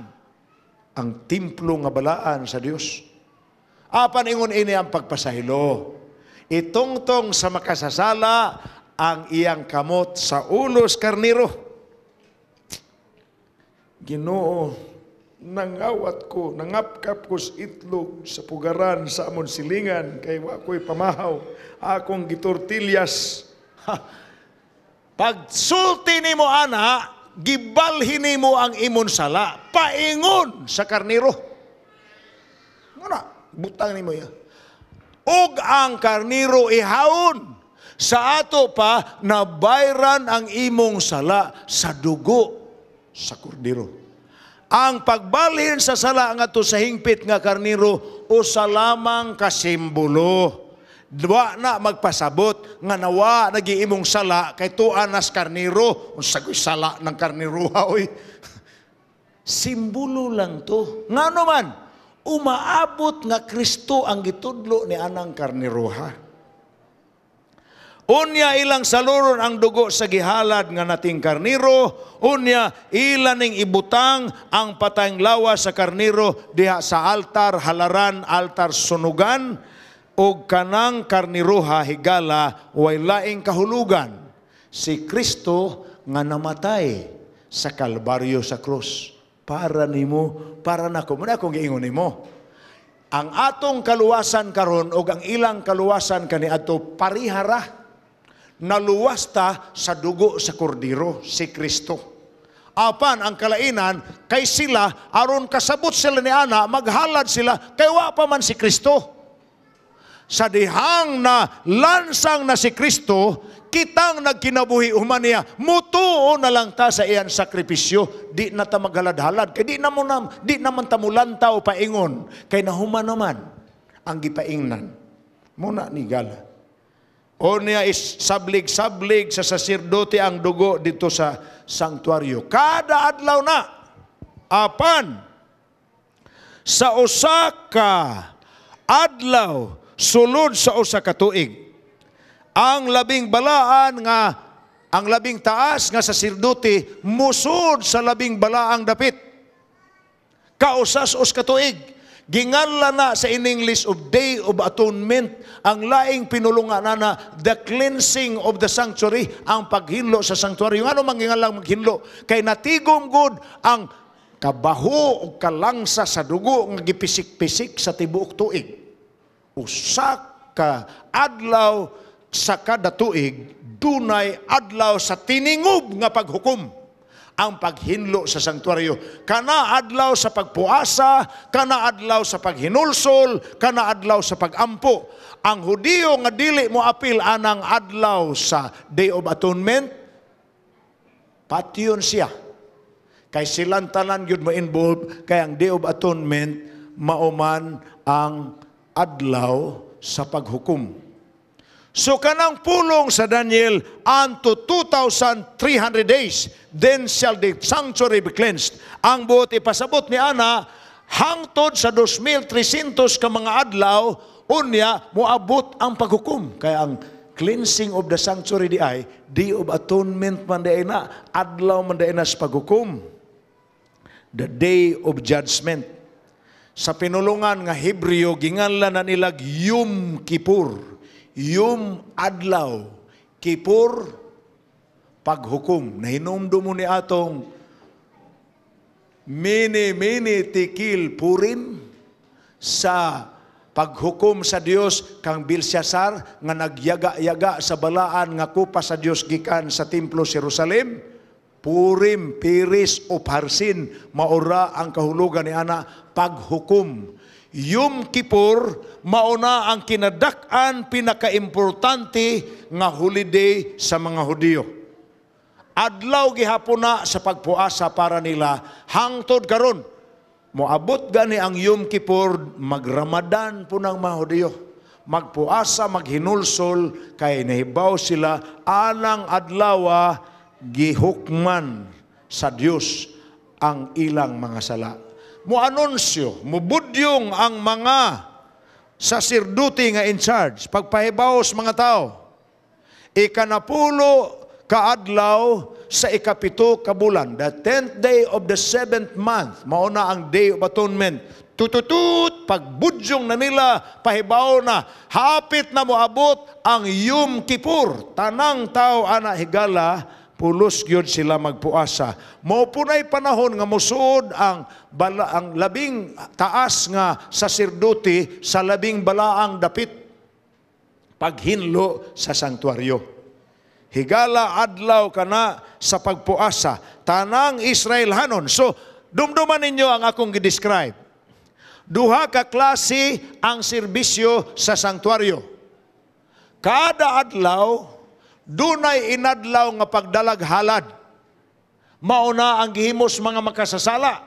Ang templo nga balaan sa Dios. Apan ingon ini ang pagpasahilo. Itungtong sa makasasala ang iyang kamot sa ulos karniro Ginoo, nangawat ko, nangapkap ko sa itlog sa pugaran sa amon silingan kay wa ko'y pamahaw akong gitortilyas. Ha. Pagsulti nimo ana, gibalhin nimo ang imon sala, paingon sa karniro. Muna, butang nimo ya. Ug ang karniro ihaon sa ato pa nabayran ang imong sala sa dugo sa kordero. Ang pagbalhin sa sala nga to sa hingpit nga karniro o sa lamang kasimbolo. Dwa na magpasabot nga nawa nagiimong sala kay tuan nas karniro. Unsa sala ng karniro oy. Simbolo lang to. Nga naman, ano umaabot nga Kristo ang gitudlo ni anang ha. Unya ilang saluron ang dugo sa gihalad nga nating karniro, unya ilaning ibutang ang patayng lawas sa karniro diha sa altar halaran, altar sunugan ug kanang karniruha higala way laing kahulugan si Kristo nga namatay sa kalbaryo sa krus para nimo para nako mo na kung giingon nimo ang atong kaluwasan karon ug ang ilang kaluwasan kaniadto parihara naluwas ta sa dugo sa kordiro, si Kristo. Apan ang kalainan, kay sila, aron kasabot sila ni Ana, maghalad sila, kay wa pa man si Kristo. Sa dihang na lansang na si Kristo, kitang nagkinabuhi human niya, mutuo na lang ta sa iyan sakripisyo, di na ta maghalad-halad, kay di na mo nam, di naman tamulan tao paingon, kay nahuman naman ang gipaingnan. Muna ni Gala o niya is sablig-sablig sa saserdote ang dugo dito sa sanktuaryo. Kada adlaw na, apan, sa usa adlaw sulod sa usa tuig. Ang labing balaan nga ang labing taas nga saserdote musod sa labing balaang dapit. Kausas os ka tuig. Gingarla na sa in English of Day of Atonement, ang laing pinulungan na na the cleansing of the sanctuary, ang paghinlo sa sanctuary. Yung ano mangingalang maghinlo? Kay natigom good ang kabaho o kalangsa sa dugo nga gipisik-pisik sa tibuok tuig. Usa ka adlaw sa kada tuig dunay adlaw sa tiningob nga paghukom ang paghinlo sa sanktuaryo. Kana adlaw sa pagpuasa, kana adlaw sa paghinulsol, kana adlaw sa pagampo. Ang Hudiyo nga dili mo apil anang adlaw sa Day of Atonement, patiyon siya. Kay silang tanan yun mo involve, kay ang Day of Atonement, mauman ang adlaw sa paghukom. So kanang pulong sa Daniel unto 2,300 days, then shall the sanctuary be cleansed. Ang buot ipasabot ni Ana, hangtod sa 2,300 ka mga adlaw, unya moabot ang paghukom. Kaya ang cleansing of the sanctuary di ay, di of atonement man di na, adlaw man di na sa paghukom. The day of judgment. Sa pinulungan nga Hebreo, ginganlan na nilag Yom Kippur yung adlaw kipur paghukom na hinumdo ni atong mini mini tikil purin sa paghukom sa Dios kang Bilsyasar nga nagyaga-yaga sa balaan nga kupa sa Dios gikan sa templo sa Jerusalem purim piris o parsin maura ang kahulugan ni ana paghukom Yom Kippur, mauna ang kinadak-an pinakaimportante nga holiday sa mga Hudiyo. Adlaw gihapon na sa pagpuasa para nila hangtod karon. Moabot gani ang Yom Kippur, magramadan po ng mga Hudiyo. Magpuasa, maghinulsol, kay nahibaw sila alang adlaw gihukman sa Dios ang ilang mga sala mo mubudyong ang mga sasirduti nga in charge, pagpahibaw sa mga tao. Ikanapulo kaadlaw sa ikapito kabulan, the tenth day of the seventh month, mauna ang day of atonement, tututut, pagbudyong na nila, pahibaw na, hapit na moabot ang Yom Kippur, tanang tao ana higala, pulos gyud sila magpuasa. Mao punay panahon nga musud ang bala, ang labing taas nga saserdote sa labing balaang dapit paghinlo sa sangtuaryo. Higala adlaw kana sa pagpuasa tanang Israel hanon. So dumduman ninyo ang akong gidescribe. Duha ka klase ang serbisyo sa sangtuaryo. Kada adlaw dunay inadlaw nga pagdalaghalad. Mauna ang gihimos mga makasasala.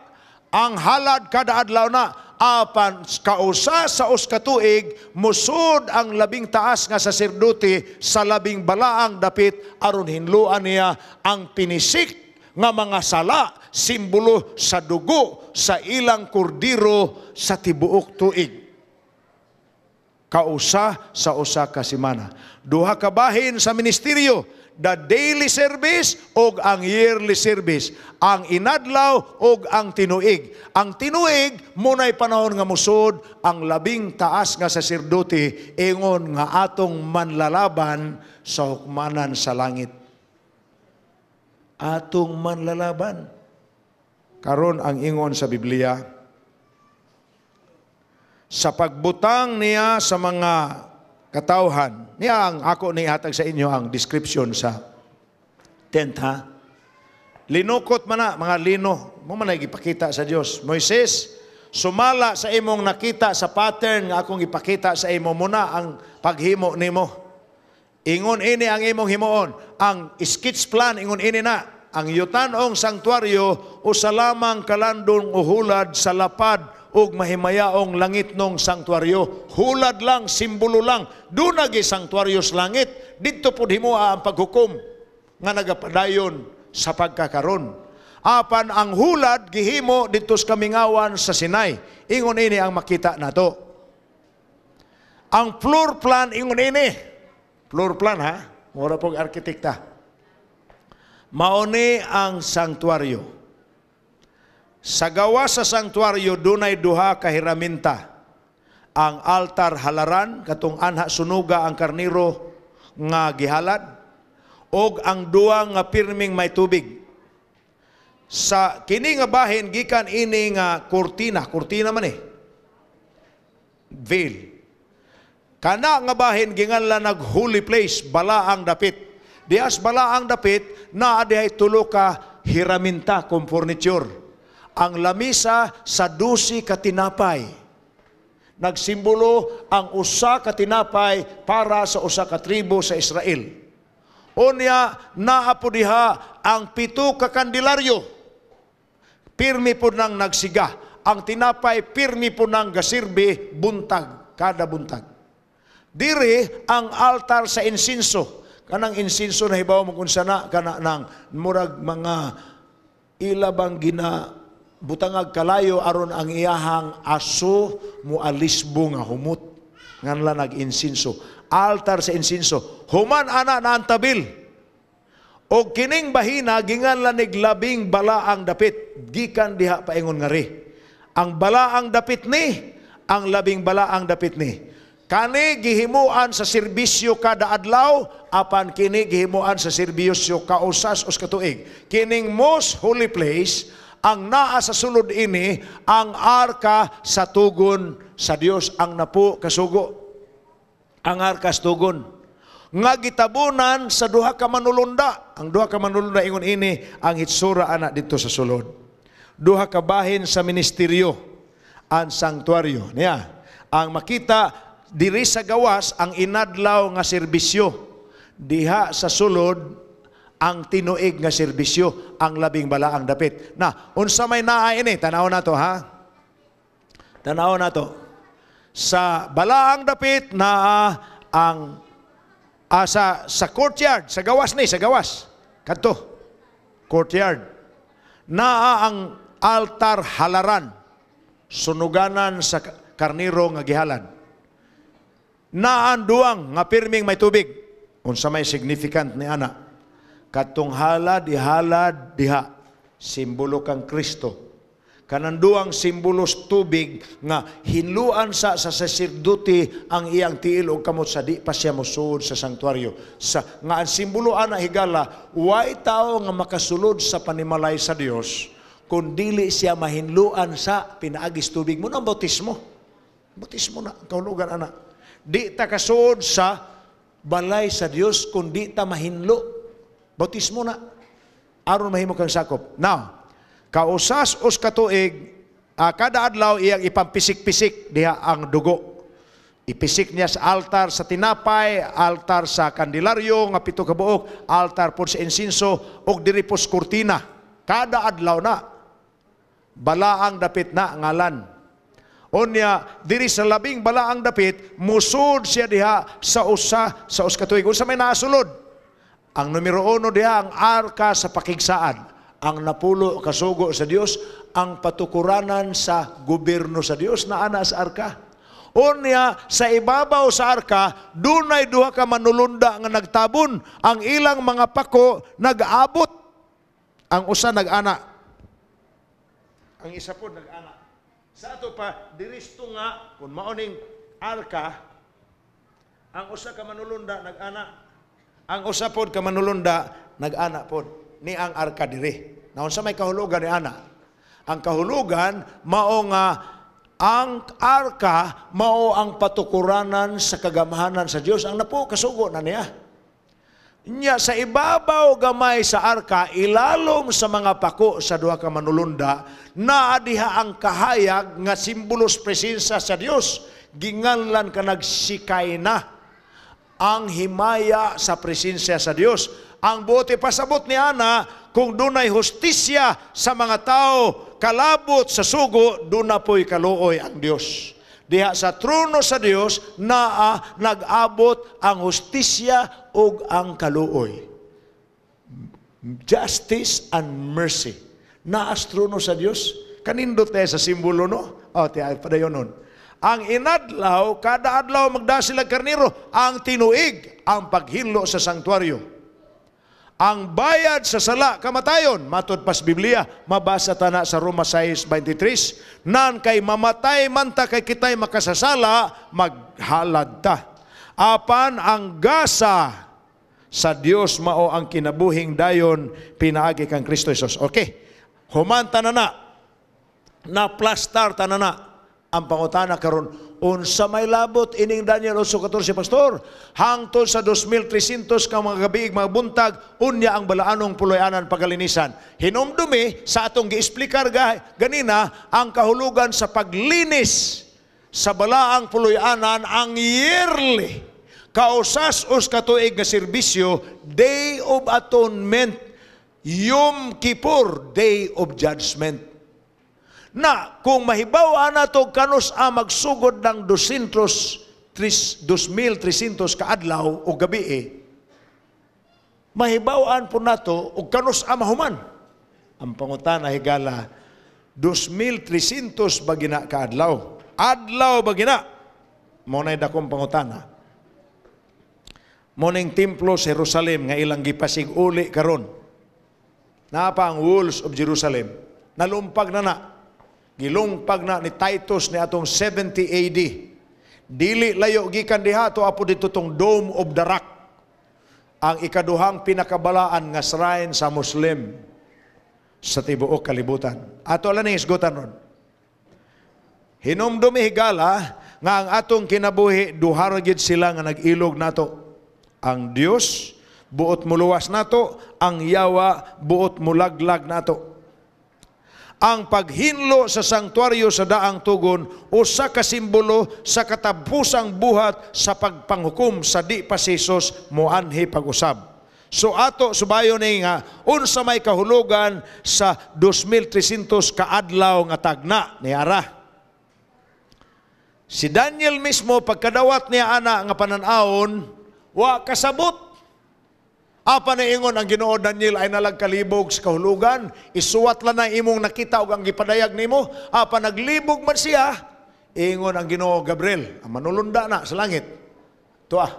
Ang halad kada adlaw na apan kausa sa uskatuig musud ang labing taas nga saserdote sa labing balaang dapit aron hinluan niya ang pinisik nga mga sala simbolo sa dugo sa ilang kordiro sa tibuok tuig kausa sa usa ka semana. Duha ka bahin sa ministeryo, the daily service o ang yearly service, ang inadlaw o ang tinuig. Ang tinuig, munay panahon nga musod, ang labing taas nga sa saserdote, ingon nga atong manlalaban sa hukmanan sa langit. Atong manlalaban. Karon ang ingon sa Biblia, sa pagbutang niya sa mga katauhan. Niya ang ako hatag sa inyo ang description sa tent ha. Linukot man na, mga lino. Mo man ipakita sa Dios. Moises, sumala sa imong nakita sa pattern nga akong ipakita sa imo muna ang paghimo nimo. Ingon ini ang imong himuon. Ang sketch plan ingon ini na ang yutanong sanktuaryo o sa lamang kalandong uhulad sa lapad og mahimayaong langit nung sangtuaryo. Hulad lang, simbolo lang, dunagi sangtuaryo sa langit, dito po himuha ang paghukom nga nagapadayon sa pagkakaron. Apan ang hulad, gihimo dito sa kamingawan sa Sinay. Ingon ini ang makita nato. Ang floor plan, ingon ini. Floor plan ha? Mura pong arkitekta. Maone ang sangtuaryo sa gawa sa sanktuaryo, dunay duha kahiraminta. Ang altar halaran, katong anha sunuga ang karniro nga gihalad, og ang duha nga pirming may tubig. Sa kini nga bahin, gikan ini nga kurtina, kurtina man eh, veil. Kana nga bahin, ginganla nag holy place, balaang dapit. Dias balaang dapit, na adihay tulo ka hiraminta kung furniture ang lamisa sa dusi katinapay. Nagsimbolo ang usa katinapay para sa usa ka tribo sa Israel. Unya naapudiha ang pito ka kandilaryo. Pirmi po nang nagsiga. Ang tinapay pirmi po nang gasirbi buntag kada buntag. Diri ang altar sa insinso kanang insinso na hibaw mo kung sana kana nang murag mga ilabang gina butangag kalayo aron ang iyahang aso mualisbo nga humot nganla nag-insinso altar sa insinso human ana na antabil o kining bahina ginganla niglabing balaang dapit gikan diha paingon nga ri ang balaang dapit ni ang labing balaang dapit ni Kani gihimuan sa serbisyo kada adlaw apan kini gihimuan sa serbisyo kausas os katuig. Kining most holy place ang naa sa sulod ini ang arka sa tugon sa Dios ang napo kasugo ang arka sa tugon nga gitabunan sa duha ka manulunda ang duha ka manulunda ingon ini ang hitsura anak didto sa sulod duha ka bahin sa ministeryo ang sanktuaryo niya ang makita diri sa gawas ang inadlaw nga serbisyo diha sa sulod ang tinuig nga serbisyo, ang labing balaang dapit. Na, unsa may naa ini, tanaw na to ha. Tanaw na to. Sa balaang dapit na ang ah, sa, courtyard, sa gawas ni, sa gawas. Kanto. Courtyard. Naa ang altar halaran. Sunuganan sa karniro nga gihalan. Naa ang duwang nga pirming may tubig. Unsa may significant ni anak Katong halad, ihalad, diha. Simbolo kang Kristo. Kanang duang simbolos tubig nga hinluan sa sa saserdote ang iyang tiil og kamot sa di pa siya mosuod sa sanktuaryo. Sa, nga ang simbolo ana higala, way tao nga makasulod sa panimalay sa Dios kun dili siya mahinluan sa pinaagis tubig mo ng bautismo. Bautismo na, kaulugan ana. Di ta kasuod sa balay sa Dios kun di ta mahinlo Bautismo na. Aron mahimo kang sakop. Now, kausas os katuig, uh, kada adlaw iyang ipampisik-pisik diha ang dugo. Ipisik niya sa altar sa tinapay, altar sa kandilaryo, nga pito ka buok, altar po sa insinso, og diripos kurtina. Kada adlaw na, balaang dapit na ngalan. Onya, diri sa labing balaang dapit, musud siya diha sa usa, sa uskatuig. Unsa may nasulod? Ang numero uno diya, ang arka sa pakigsaan. Ang napulo kasugo sa Dios, ang patukuranan sa gobyerno sa Dios na ana sa arka. Unya sa ibabaw sa arka dunay duha ka manulunda nga nagtabon ang ilang mga pako nag-abot ang usa nag-ana ang isa po nag-ana sa ato pa diristo nga kun maoning arka ang usa ka manulunda nag-ana ang usa pod ka manulunda nag-ana pod ni ang arka diri. Naon sa may kahulugan ni ana? Ang kahulugan mao nga ang arka mao ang patukuranan sa kagamhanan sa Dios ang napo kasugo na niya. Nya sa ibabaw gamay sa arka ilalom sa mga pako sa duha ka manulunda na diha ang kahayag nga simbolos presensa sa Dios ginganlan ka nagsikay na ang himaya sa presensya sa Dios. Ang buti pasabot ni Ana, kung dunay hustisya sa mga tao, kalabot sa sugo, duna po'y kaluoy ang Dios. Diha sa trono sa Dios naa nag-abot ang hustisya ug ang kaluoy. Justice and mercy. Naa sa trono sa Dios. Kanindot tayo sa simbolo, no? O, oh, tiya, padayon nun. Ang inadlaw, kada adlaw magda sila karniro, ang tinuig, ang paghinlo sa sangtuaryo. Ang bayad sa sala kamatayon, matod pas Biblia, mabasa tana sa Roma 6.23, nan kay mamatay man ta kay kitay makasasala, maghalad ta. Apan ang gasa sa Dios mao ang kinabuhing dayon pinaagi kang Kristo Jesus. Okay. Humanta na na. Naplastar ta na na ang pangutana karon unsa may labot ining Daniel 8:14 pastor hangtod sa 2300 ka mga gabiig mga buntag unya ang balaanong puloyanan anan pagalinisan hinumdumi sa atong giexplikar ganina ang kahulugan sa paglinis sa balaang puloyanan ang yearly kausas us katuig nga serbisyo day of atonement Yom Kippur, Day of Judgment na kung mahibawa na to kanus a magsugod ng 200 2,300 kaadlaw o gabi eh, mahibawaan po nato og kanus a mahuman. Ang pangutana higala 2,300 bagina kaadlaw. Adlaw bagina. Mao nay dakong pangutana. Muning templo sa Jerusalem nga ilang gipasig uli karon. Napa ang walls of Jerusalem. Nalumpag na na gilungpag na ni Titus ni atong 70 AD. Dili layo gikan diha to apo dito tong Dome of the Rock. Ang ikaduhang pinakabalaan nga shrine sa Muslim sa tibuok kalibutan. Ato lang ni isgutan ron. Hinumdumi higala nga ang atong kinabuhi duhar gyud sila nga nag-ilog nato. Ang Dios buot muluwas nato, ang yawa buot mulaglag nato ang paghinlo sa sangtuaryo sa daang tugon o sa kasimbolo sa katabusang buhat sa pagpanghukom sa di pa si Jesus moanhi pag-usab. So ato subayo ni nga unsa may kahulugan sa 2300 kaadlaw nga tagna ni ara. Si Daniel mismo pagkadawat niya ana nga pananawon wa kasabot Apa na ingon ang Ginoo Daniel ay nalagkalibog sa kahulugan, isuwat lang na imong nakita ug ang gipadayag nimo, apa naglibog man siya, ingon ang Ginoo Gabriel, ang manulunda na sa langit. Tuwa, ah,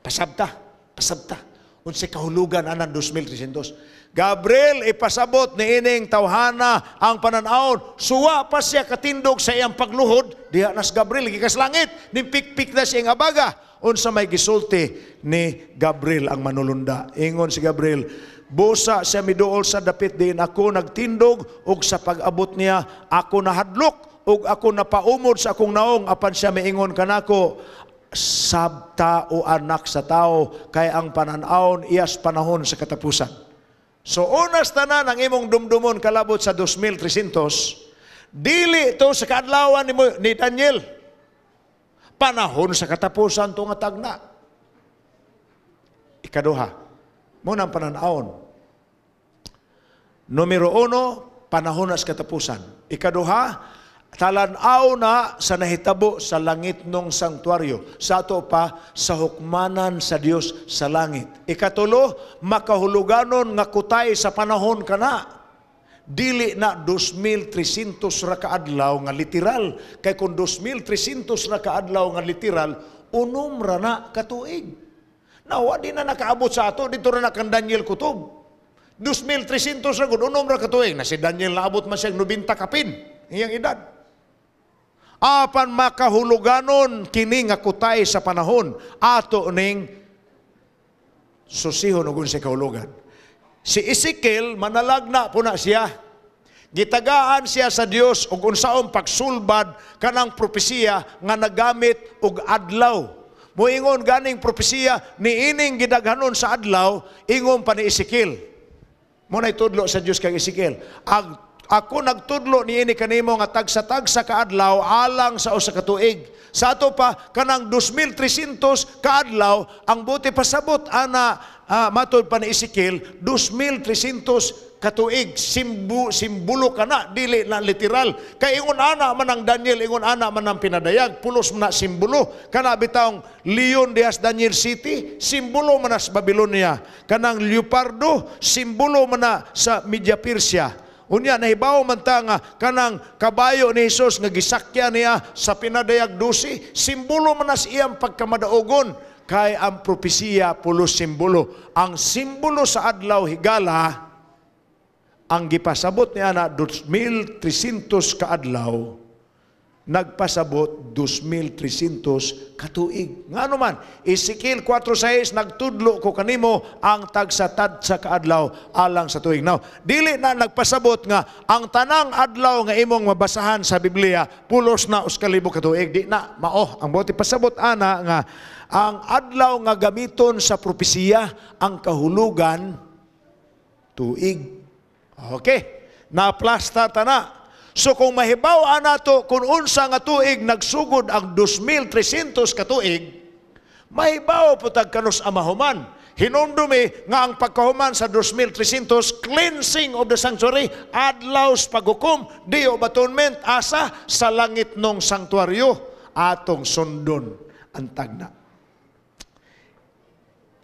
pasabta, pasabta. Unsa kahulugan anan 2300. Gabriel ipasabot ni ining tawhana ang pananawon, suwa pa siya katindog sa iyang pagluhod diha nas Gabriel gikas langit, nimpikpik na siya nga baga unsa may gisulti ni Gabriel ang manulunda. Ingon si Gabriel, Busa siya miduol sa dapit din ako nagtindog ug sa pag-abot niya ako nahadlok ug ako napaumod sa akong naong apan siya miingon kanako sabta o anak sa tao kay ang pananawon iyas panahon sa katapusan. So unas tanan ang imong dumdumon kalabot sa 2300 dili to sa kadlawan ni, ni Daniel panahon sa katapusan itong atagna. Ikaduha, muna ang pananaon. Numero uno, panahon sa katapusan. Ikaduha, talanaw na sa nahitabo sa langit nung sangtuaryo. Sa ato pa, sa hukmanan sa Dios sa langit. Ikatulo, makahuluganon nga kutay sa panahon kana dili na 2,300 ra kaadlaw nga literal. Kay kung 2,300 ra kaadlaw nga literal, unom ra na katuig. Nawa di na nakaabot sa ato, dito na kang Daniel Kutub. 2,300 ra gud, unom ra katuig. Na si Daniel naabot man siya 90 kapin, iyang edad. Apan makahuluganon kini nga kutay sa panahon, ato ning susihon ugun sa kahulugan. Si Ezekiel, manalagna po na siya. Gitagaan siya sa Dios ug unsaon pagsulbad kanang propesiya nga nagamit og adlaw. Moingon ganing propesiya niining gidaghanon sa adlaw ingon pa ni Ezekiel. Mo nay tudlo sa Dios kang Ezekiel. Ag ako nagtudlo ni ini kanimo nga tagsa-tagsa ka adlaw alang sa usa ka tuig. Sa ato pa kanang 2300 ka adlaw ang buti pasabot ana ah, matod pa ni Ezekiel, 2,300 katuig, simbu, simbolo ka na, dili na literal. Kay ingon ana man ang Daniel, ingon ana man ang pinadayag, pulos man na simbolo. Kana bitaong Leon Dias Daniel City, simbulo man na sa Babylonia. Kanang Leopardo, simbulo man na sa Media Persia. Unya nahibaw man ta nga kanang kabayo ni Hesus nga gisakya niya sa pinadayag 12, simbolo man na sa iyang pagkamadaogon kay ang propesiya pulo simbolo. Ang simbolo sa adlaw higala ang gipasabot ni Ana, 2,300 ka adlaw nagpasabot 2,300 katuig. Nga naman, Ezekiel 4.6, nagtudlo ko kanimo ang tagsatad sa kaadlaw alang sa tuig. Now, dili na nagpasabot nga, ang tanang adlaw nga imong mabasahan sa Biblia, pulos na uskalibo katuig. Di na, mao, ang buti pasabot ana nga, ang adlaw nga gamiton sa propesiya ang kahulugan tuig. Okay, naplasta tana. So kung mahibaw nato kung unsa nga tuig nagsugod ang 2,300 ka tuig, mahibaw po kanus amahuman. Hinumdumi nga ang pagkahuman sa 2,300, cleansing of the sanctuary, adlaws paghukom, di batonment asa sa langit nung sanktuaryo, atong sundon ang tagna.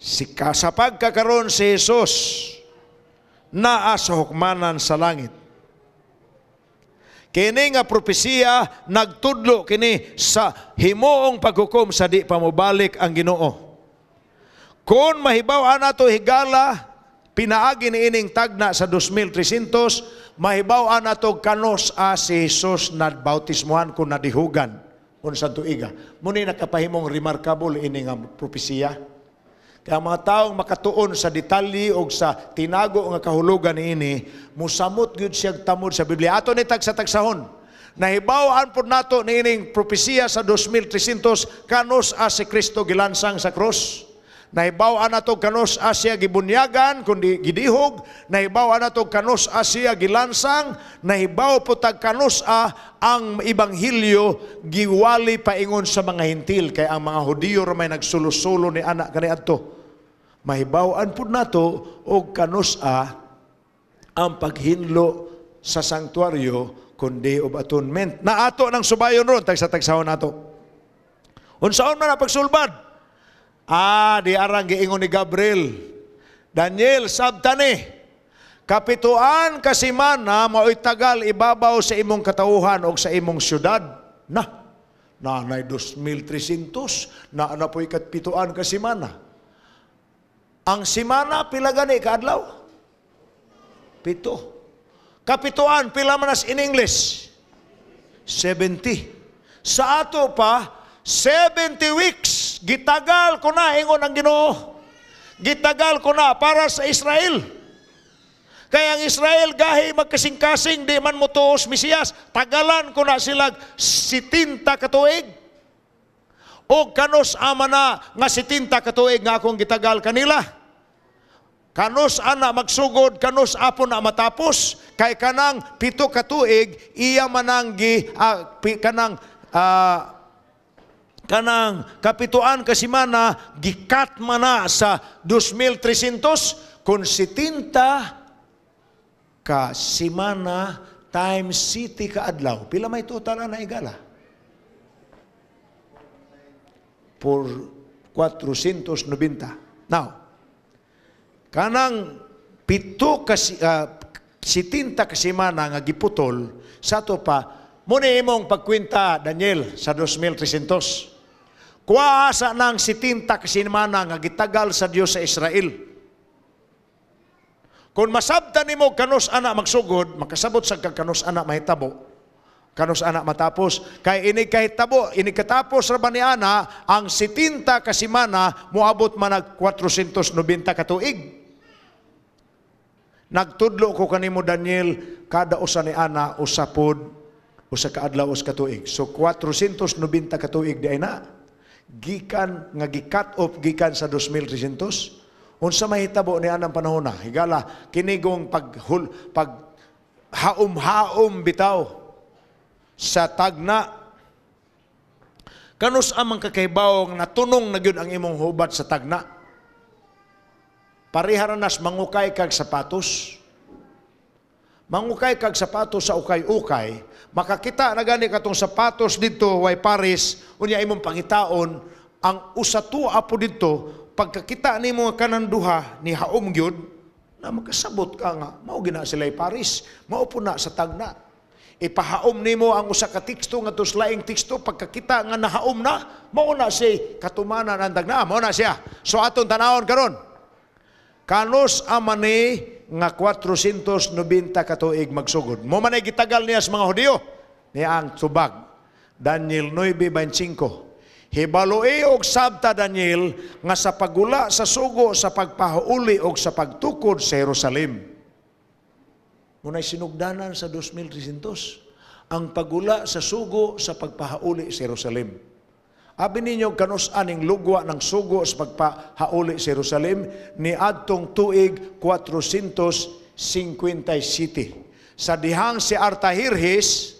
Si sa pagkakaroon si Jesus na sa hukmanan sa langit. Kini nga propesiya nagtudlo kini sa himoong paghukom sa di pamubalik ang Ginoo. Kung mahibaw ana to higala pinaagi ni ining tagna sa 2300 mahibaw ana to kanos a si Jesus nadbautismohan kun nadihugan unsa tuiga. Muni nakapahimong remarkable ini nga propesiya kaya mga taong makatuon sa detalye o sa tinago nga kahulugan niini, musamot gyud siya tamod sa Biblia. Ato ni tagsa tagsahon. Nahibawaan pud nato ining propesiya sa 2300 kanos as si Kristo gilansang sa krus. Nahibawan nato kanos asya gibunyagan kundi gidihog, nahibawan nato kanos asya gilansang, nahibaw po tag kanos a ang ibanghilyo giwali paingon sa mga hintil kay ang mga Hudiyo ra may nagsulusulo ni anak kani adto Mahibawaan po nato o kanusa ang paghinlo sa sanktuaryo kundi Day of Atonement. Na ato ng subayon ron, tagsa-tagsahon nato. Unsaon na pagsulbad? Ah, di arang giingon ni Gabriel. Daniel, sabtani. Kapituan kasimana mao'y tagal ibabaw sa imong katauhan o sa imong syudad. Na, nanay 2,300, na na po'y katpituan kasimana. Ang simana, pila gani kaadlaw? Pito. Kapituan, pila manas in English? 70. Sa ato pa, 70 weeks. Gitagal ko na, ingon ang ginoo. Gitagal ko na para sa Israel. Kaya ang Israel, gahi magkasing-kasing, di man mo tuos misiyas. Tagalan ko na sila sitinta katuig o kanos ama na nga sitinta katuig nga akong gitagal kanila. Kanus ana magsugod, kanus apon na matapos, kay kanang pito ka tuig iya manangi, uh, ah, kanang uh, kanang kapituan kasimana gikat mana sa 2300 kun sitinta ka simana times city kaadlaw. Pila may total na igala? Por 490. Now, Kanang pito kasi, uh, ah, sitinta kasimana nga giputol, sa to pa, muna imong pagkwinta, Daniel, sa 2,300. Kuwaasa ng sitinta kasimana nga gitagal sa Dios sa Israel. Kung masabta nimo kanos ana magsugod, makasabot sa kanos ana mahitabo. Kanos ana matapos. Kay ini kahitabo, ini katapos ra ni ana ang sitinta kasimana moabot man nag 490 ka tuig. Nagtudlo ko kanimo Daniel kada usa ni ana usapod usa ka adlaw us katuig. So 490 katuig di na gikan nga gi-cut off gikan sa 2300 unsa mahitabo ni anang panahon na higala kinigong pag hul, pag haum-haum bitaw sa tagna kanus amang kakaybaw nga tunong na gyud ang imong hubat sa tagna nas mangukay kag sapatos. Mangukay kag sapatos sa ukay-ukay. Makakita na gani katong sapatos dito way Paris unya imong pangitaon ang usato apo dito pagkakita nimo kanan duha ni haom na makasabot ka nga mao gina sila'y Paris mao po na sa tagna ipahaom nimo ang usa ka teksto nga tuslaing teksto pagkakita nga nahaom na mao na si katumana ang dagna mao na siya so aton tanawon karon Kanos amani nga 490 katuig magsugod. Mo manay gitagal niya sa mga Hudyo ni ang tubag. Daniel 9:25. Hibaloi e og sabta Daniel nga sa pagula sa sugo sa pagpahuuli og sa pagtukod sa Jerusalem. Muna'y sinugdanan sa 2300 ang pagula sa sugo sa pagpahauli sa Jerusalem. Abi ninyo kanus aning lugwa ng sugo sa pagpahauli sa Jerusalem ni adtong tuig 457. Sa dihang si Artahirhis,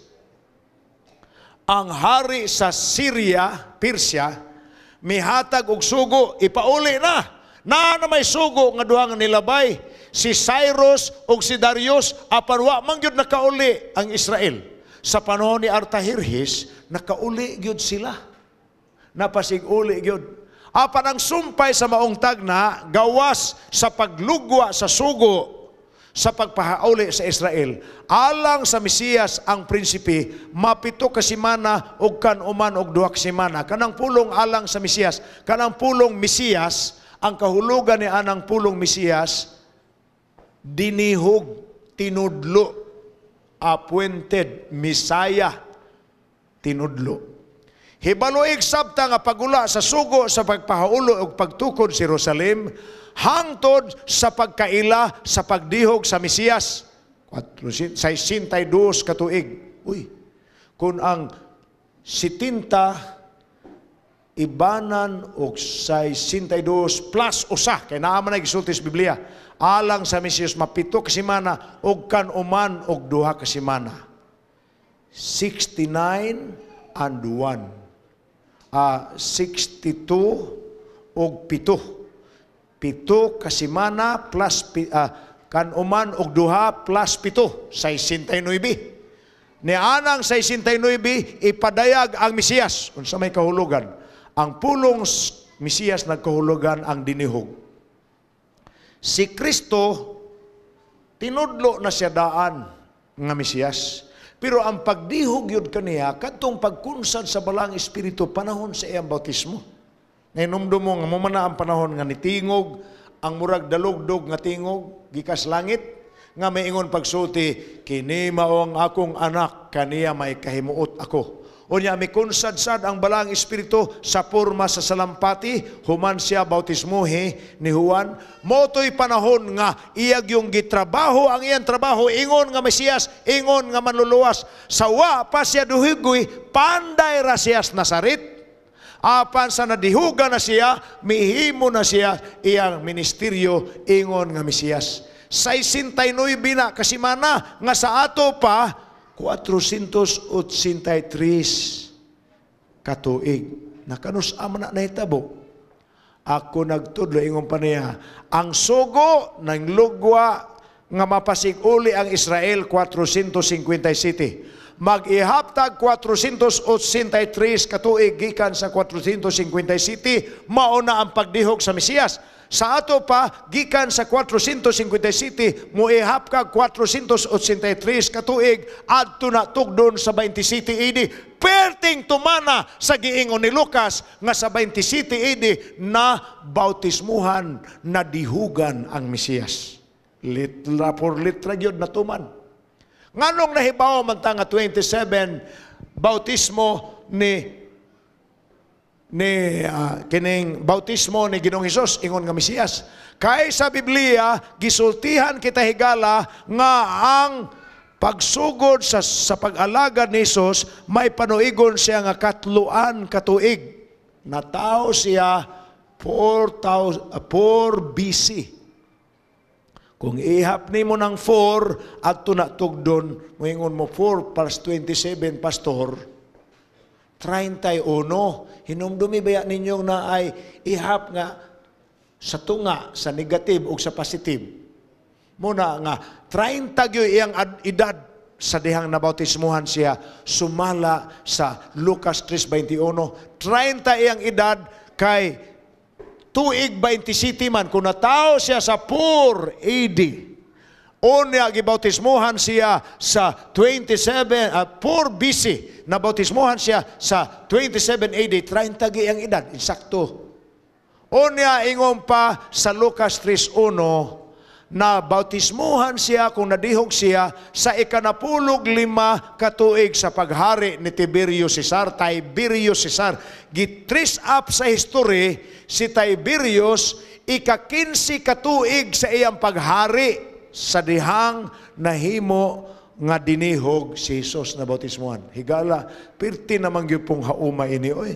ang hari sa Syria, Persia, mihatag og sugo, ipauli na. Na na may sugo nga duhang nilabay si Cyrus ug si Darius apan wa man gyud nakauli ang Israel. Sa panahon ni Artahirhis, nakauli gyud sila napasiguli gyud. Apan ang sumpay sa maong tagna gawas sa paglugwa sa sugo sa pagpahauli sa Israel. Alang sa Mesiyas ang prinsipi, mapito ka semana og kan kanuman og duha ka semana. Kanang pulong alang sa Mesiyas, kanang pulong Mesiyas ang kahulugan ni anang pulong Mesiyas dinihog, tinudlo, appointed Messiah, tinudlo. Hibaluig eksapta nga pagula sa sugo sa pagpahaulo ug pagtukod si Jerusalem hangtod sa pagkaila sa pagdihog sa Mesiyas. 62 katuig. Uy, kun ang 70 ibanan og 62 plus usa kay naa man gisulti sa Biblia alang sa Mesiyas mapito ka semana og kanuman og duha ka semana 69 and 1 uh, 62 og 7. Pito kasimana plus uh, kanuman og duha plus 7, 69. Ni anang 69 ipadayag ang Misiyas unsa may kahulugan. Ang pulong Misiyas nagkahulugan ang dinihog. Si Kristo tinudlo na siya daan nga Misiyas pero ang pagdihog yun kaniya, katong pagkunsad sa balang espiritu panahon sa iyang bautismo. Ngayon mo nga man ang panahon nga nitingog, ang murag dalugdog nga tingog, gikas langit, nga may ingon pagsuti, kini mao ang akong anak, kaniya may kahimuot ako. O niya, mikunsadsad ang balang espiritu sa porma sa salampati, human siya bautismuhi ni Juan. Motoy panahon nga, iyag yung gitrabaho ang iyang trabaho, ingon nga Mesiyas, ingon nga manluluwas. Sawa pa siya duhigoy, panday rasiyas nasarit. Apan sa nadihuga na siya, mihimo na siya iyang ministeryo, ingon nga Mesiyas. 69 na, kasimana nga sa ato pa, 483 katuig. Nakanos ama na nahitabo. Ako nagtudlo, ingon pa niya, ang sugo ng lugwa nga mapasiguli ang Israel 457. Mag-ihaptag 483 katuig gikan sa 457 mauna ang pagdihog sa Mesiyas. Sa ato pa, gikan sa 457, muihap ka 483 katuig, adto na tugdon sa 27 AD. Perting tumana sa giingon ni Lucas nga sa 27 AD na bautismuhan na dihugan ang Mesiyas. Litra por litra gyud na tuman. Nganong nahibaw man ta 27 bautismo ni ni uh, kining bautismo ni Ginoong Hesus ingon nga Mesiyas. Kaysa Biblia gisultihan kita higala nga ang pagsugod sa, sa pag-alaga ni Hesus may panuigon siya nga katluan katuig. Natao siya 4,000 4 BC. Kung ihap ni mo ng 4 at tunatog doon, moingon mo 4 plus 27 pastor 31 hinumdumi baya yan ninyong na ay ihap nga sa tunga, sa negative o sa positive? Muna nga, trying tagyo iyang edad sa dihang nabautismuhan siya, sumala sa Lucas 3.21. Trying ta iyang edad kay tuig 27 man, kung natao siya sa poor 80. Unya gibautismuhan siya sa 27 uh, for BC nabautismuhan siya sa 27 AD 30 gi ang edad insakto. Unya ingon pa sa Lucas 3:1 na bautismuhan siya kung nadihog siya sa ikanapulog lima katuig sa paghari ni Tiberius Caesar, Tiberius Caesar. Gitris up sa history si Tiberius ika ikakinsi katuig sa iyang paghari sa dihang nahimo nga dinihog si Jesus na bautismuhan. Higala, pirti namang pong hauma ini, oy.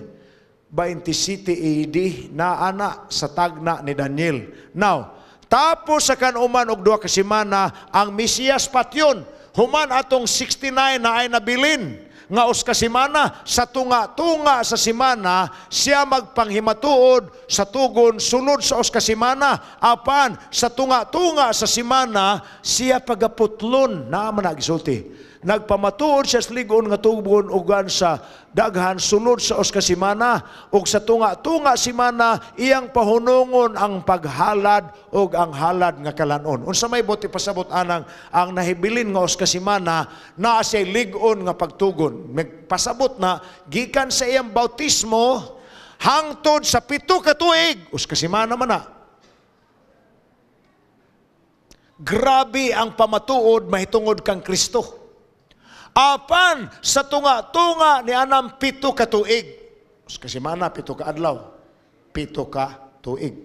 27 AD na ana sa tagna ni Daniel. Now, tapos sa kanuman og duha ka semana ang Mesiyas patyon human atong 69 na ay nabilin nga os ka semana sa tunga-tunga sa semana siya magpanghimatuod sa tugon sunod sa os ka semana apan sa tunga-tunga sa semana siya pagaputlon na man nagsulti nagpamatuod siya sa ligon nga tugbon ugan sa daghan sunod sa uska semana ug sa tunga-tunga semana iyang pahunungon ang paghalad ug ang halad nga kalanon. Unsa may buti pasabot anang ang nahibilin nga uska semana naa say ligon nga pagtugon. Magpasabot na gikan sa iyang bautismo hangtod sa pito ka tuig uska semana man na. Grabe ang pamatuod mahitungod kang Kristo. Apan sa tunga-tunga ni anam pito ka tuig. Kasi mana pito ka adlaw. Pito ka tuig.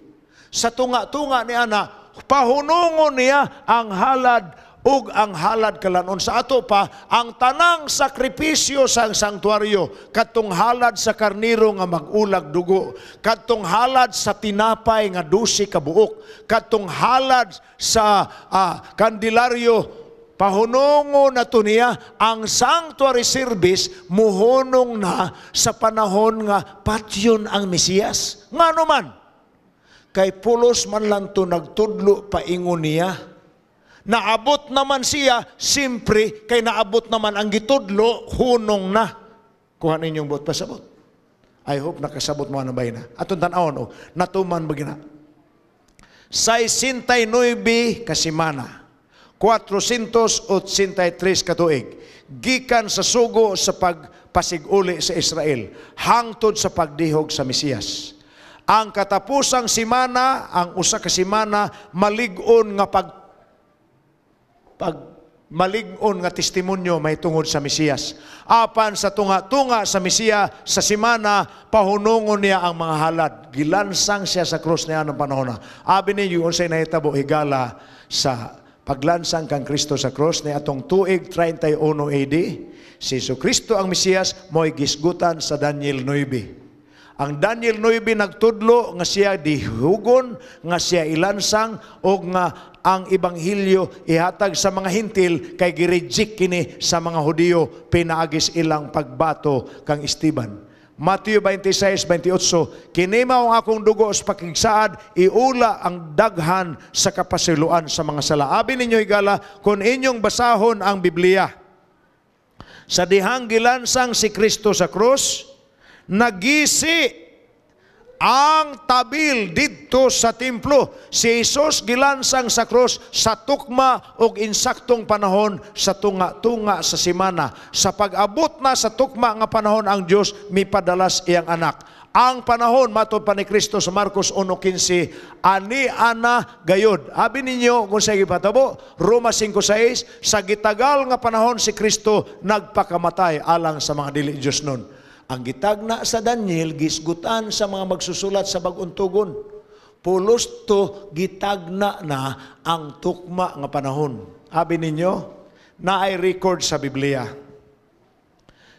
Sa tunga-tunga ni ana, pahunungon niya ang halad ug ang halad kalanon sa ato pa ang tanang sakripisyo sa sangtuaryo katong halad sa karniro nga magulag dugo katong halad sa tinapay nga dusi ka buok katong halad sa uh, kandilaryo Pahunongo na to niya ang sanctuary service muhunong na sa panahon nga patyon ang Mesiyas. Nga naman, kay pulos man lang to nagtudlo paingon niya. Naabot naman siya, simpre, kay naabot naman ang gitudlo, hunong na. Kuha ninyong buot pasabot. I hope nakasabot mo na ano ba na. Atong tanawon, oh, natuman bagina. gina. Sa 69 kasimana. 483 katuig gikan sa sugo sa pagpasiguli sa Israel hangtod sa pagdihog sa Mesiyas ang katapusang simana ang usa ka simana malig-on nga pag pag malig-on nga testimonyo may tungod sa Mesiyas apan sa tunga-tunga sa Mesiya sa simana pahunungon niya ang mga halad gilansang siya sa krus niya ng panahon abi ni ninyo unsay nahitabo higala sa paglansang kang Kristo sa cross ni atong tuig 31 AD, si Iso Kristo ang Mesiyas mo'y gisgutan sa Daniel 9. Ang Daniel 9 nagtudlo nga siya dihugon, nga siya ilansang o nga ang ibanghilyo ihatag sa mga hintil kay gireject kini sa mga Hudiyo pinaagis ilang pagbato kang Esteban. Matthew 26, 28, Kinimaw ang akong dugo sa pakigsaad, iula ang daghan sa kapasiluan sa mga sala. Abi ninyo igala, kung inyong basahon ang Biblia. Sa dihang gilansang si Kristo sa krus, nagisi ang tabil didto sa templo si Jesus gilansang sa krus sa tukma og insaktong panahon sa tunga-tunga sa semana sa pag-abot na sa tukma nga panahon ang Dios mipadalas iyang anak ang panahon matod pa ni Kristo sa Marcos 1:15 ani ana gayod abi ninyo kung sa gipatabo Roma 5:6 sa gitagal nga panahon si Kristo nagpakamatay alang sa mga dili Dios noon ang gitagna sa Daniel, gisgutan sa mga magsusulat sa baguntugon. Pulos to gitagna na ang tukma nga panahon. Abi ninyo, na ay record sa Biblia.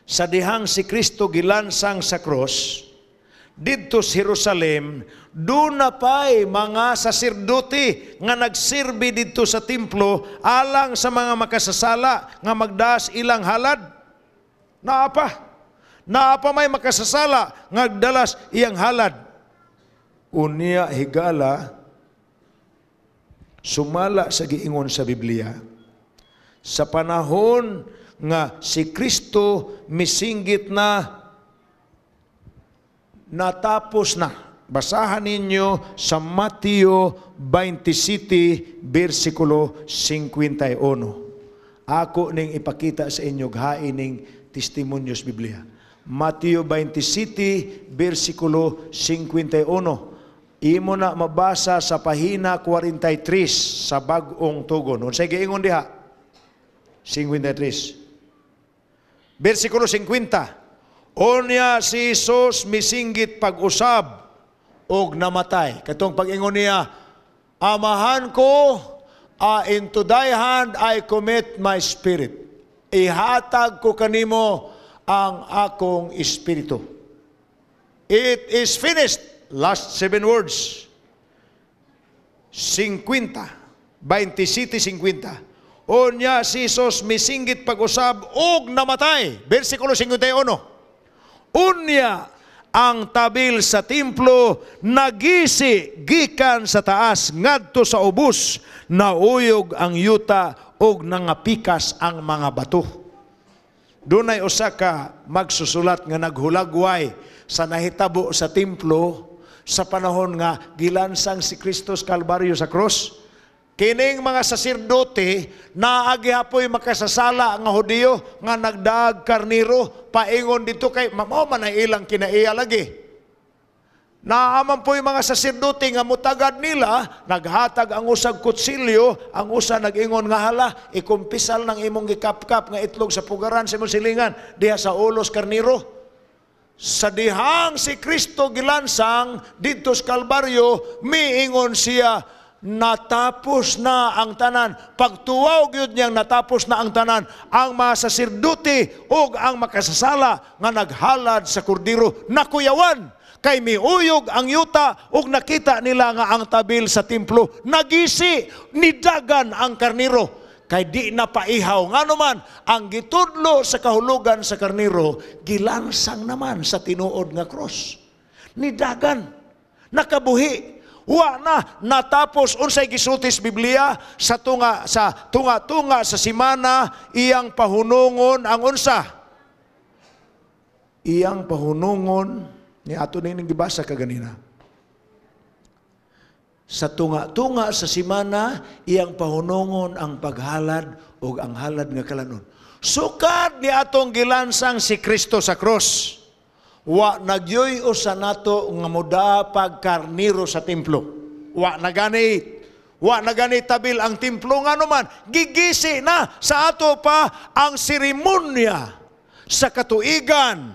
Sa dihang si Kristo gilansang sa cross, didto sa Jerusalem, do na pa'y mga sasirduti nga nagsirbi didto sa templo alang sa mga makasasala nga magdas ilang halad. Naapa na apamay makasasala ngagdalas iyang halad. Unya higala sumala sa giingon sa Biblia sa panahon nga si Kristo misinggit na natapos na. Basahan ninyo sa Mateo 27, bersikulo 51. Ako ning ipakita sa inyo, gahaining testimonyos Biblia. Mateo 27, versikulo 51. Imo na mabasa sa pahina 43 sa bagong tugon. sige, ingon diha? 53. Versikulo 50. Onya si Jesus misinggit pag-usab og namatay. Katong pag-ingon niya, Amahan ko, uh, into thy hand I commit my spirit. Ihatag ko kanimo ang akong espiritu. It is finished. Last seven words. 50. 27-50. O niya si Jesus misinggit pag-usab og namatay. Versikulo 51. Unya ang tabil sa templo nagisi gikan sa taas ngadto sa ubos nauyog ang yuta og nangapikas ang mga bato Dunay usa ka magsusulat nga naghulagway sa nahitabo sa templo sa panahon nga gilansang si Kristus Kalbaryo sa krus. Kining mga saserdote na agihapoy makasasala nga Hudiyo nga nagdag karniro paingon dito kay mao man ilang kinaiya lagi. Naaman po yung mga saserdote nga mutagad nila, naghatag ang usag kutsilyo, ang usa nagingon nga hala, ikumpisal ng imong gikapkap nga itlog sa pugaran sa imong silingan, diha sa ulos karniro. Sa dihang si Kristo gilansang dito sa Kalbaryo, miingon siya, natapos na ang tanan. Pagtuwaw gyud niyang natapos na ang tanan, ang mga saserdote o ang makasasala nga naghalad sa kordiro, nakuyawan kay miuyog ang yuta ug nakita nila nga ang tabil sa templo nagisi nidagan ang karniro kay di na paihaw nga naman ang gitudlo sa kahulugan sa karniro gilansang naman sa tinuod nga cross nidagan nakabuhi wa na natapos unsay gisutis Biblia sa tunga sa tunga-tunga sa semana iyang pahunungon ang unsa iyang pahunungon Ni ato na yung gibasa kaganina. Sa tunga-tunga sa simana, iyang pahunongon ang paghalad o ang halad nga kalanon. Sukad ni atong gilansang si Kristo sa cross. Wa nagyoy o sa nato nga muda pagkarniro sa templo. Wa naganit Wa na tabil ang templo nga naman, gigisi na sa ato pa ang seremonya sa katuigan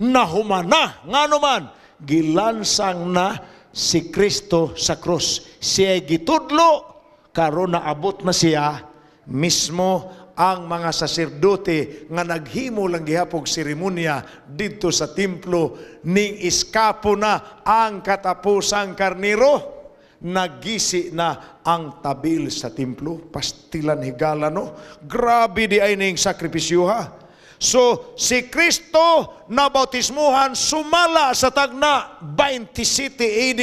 nahumana nga naman gilansang na si Kristo sa krus siya gitudlo karon abot na siya mismo ang mga saserdote nga naghimo lang gihapog seremonya didto sa templo ning iskapo na ang katapusang karniro nagisi na ang tabil sa templo pastilan higala no grabe di ay ning sakripisyo ha So, si Kristo na bautismuhan sumala sa tagna 27 AD.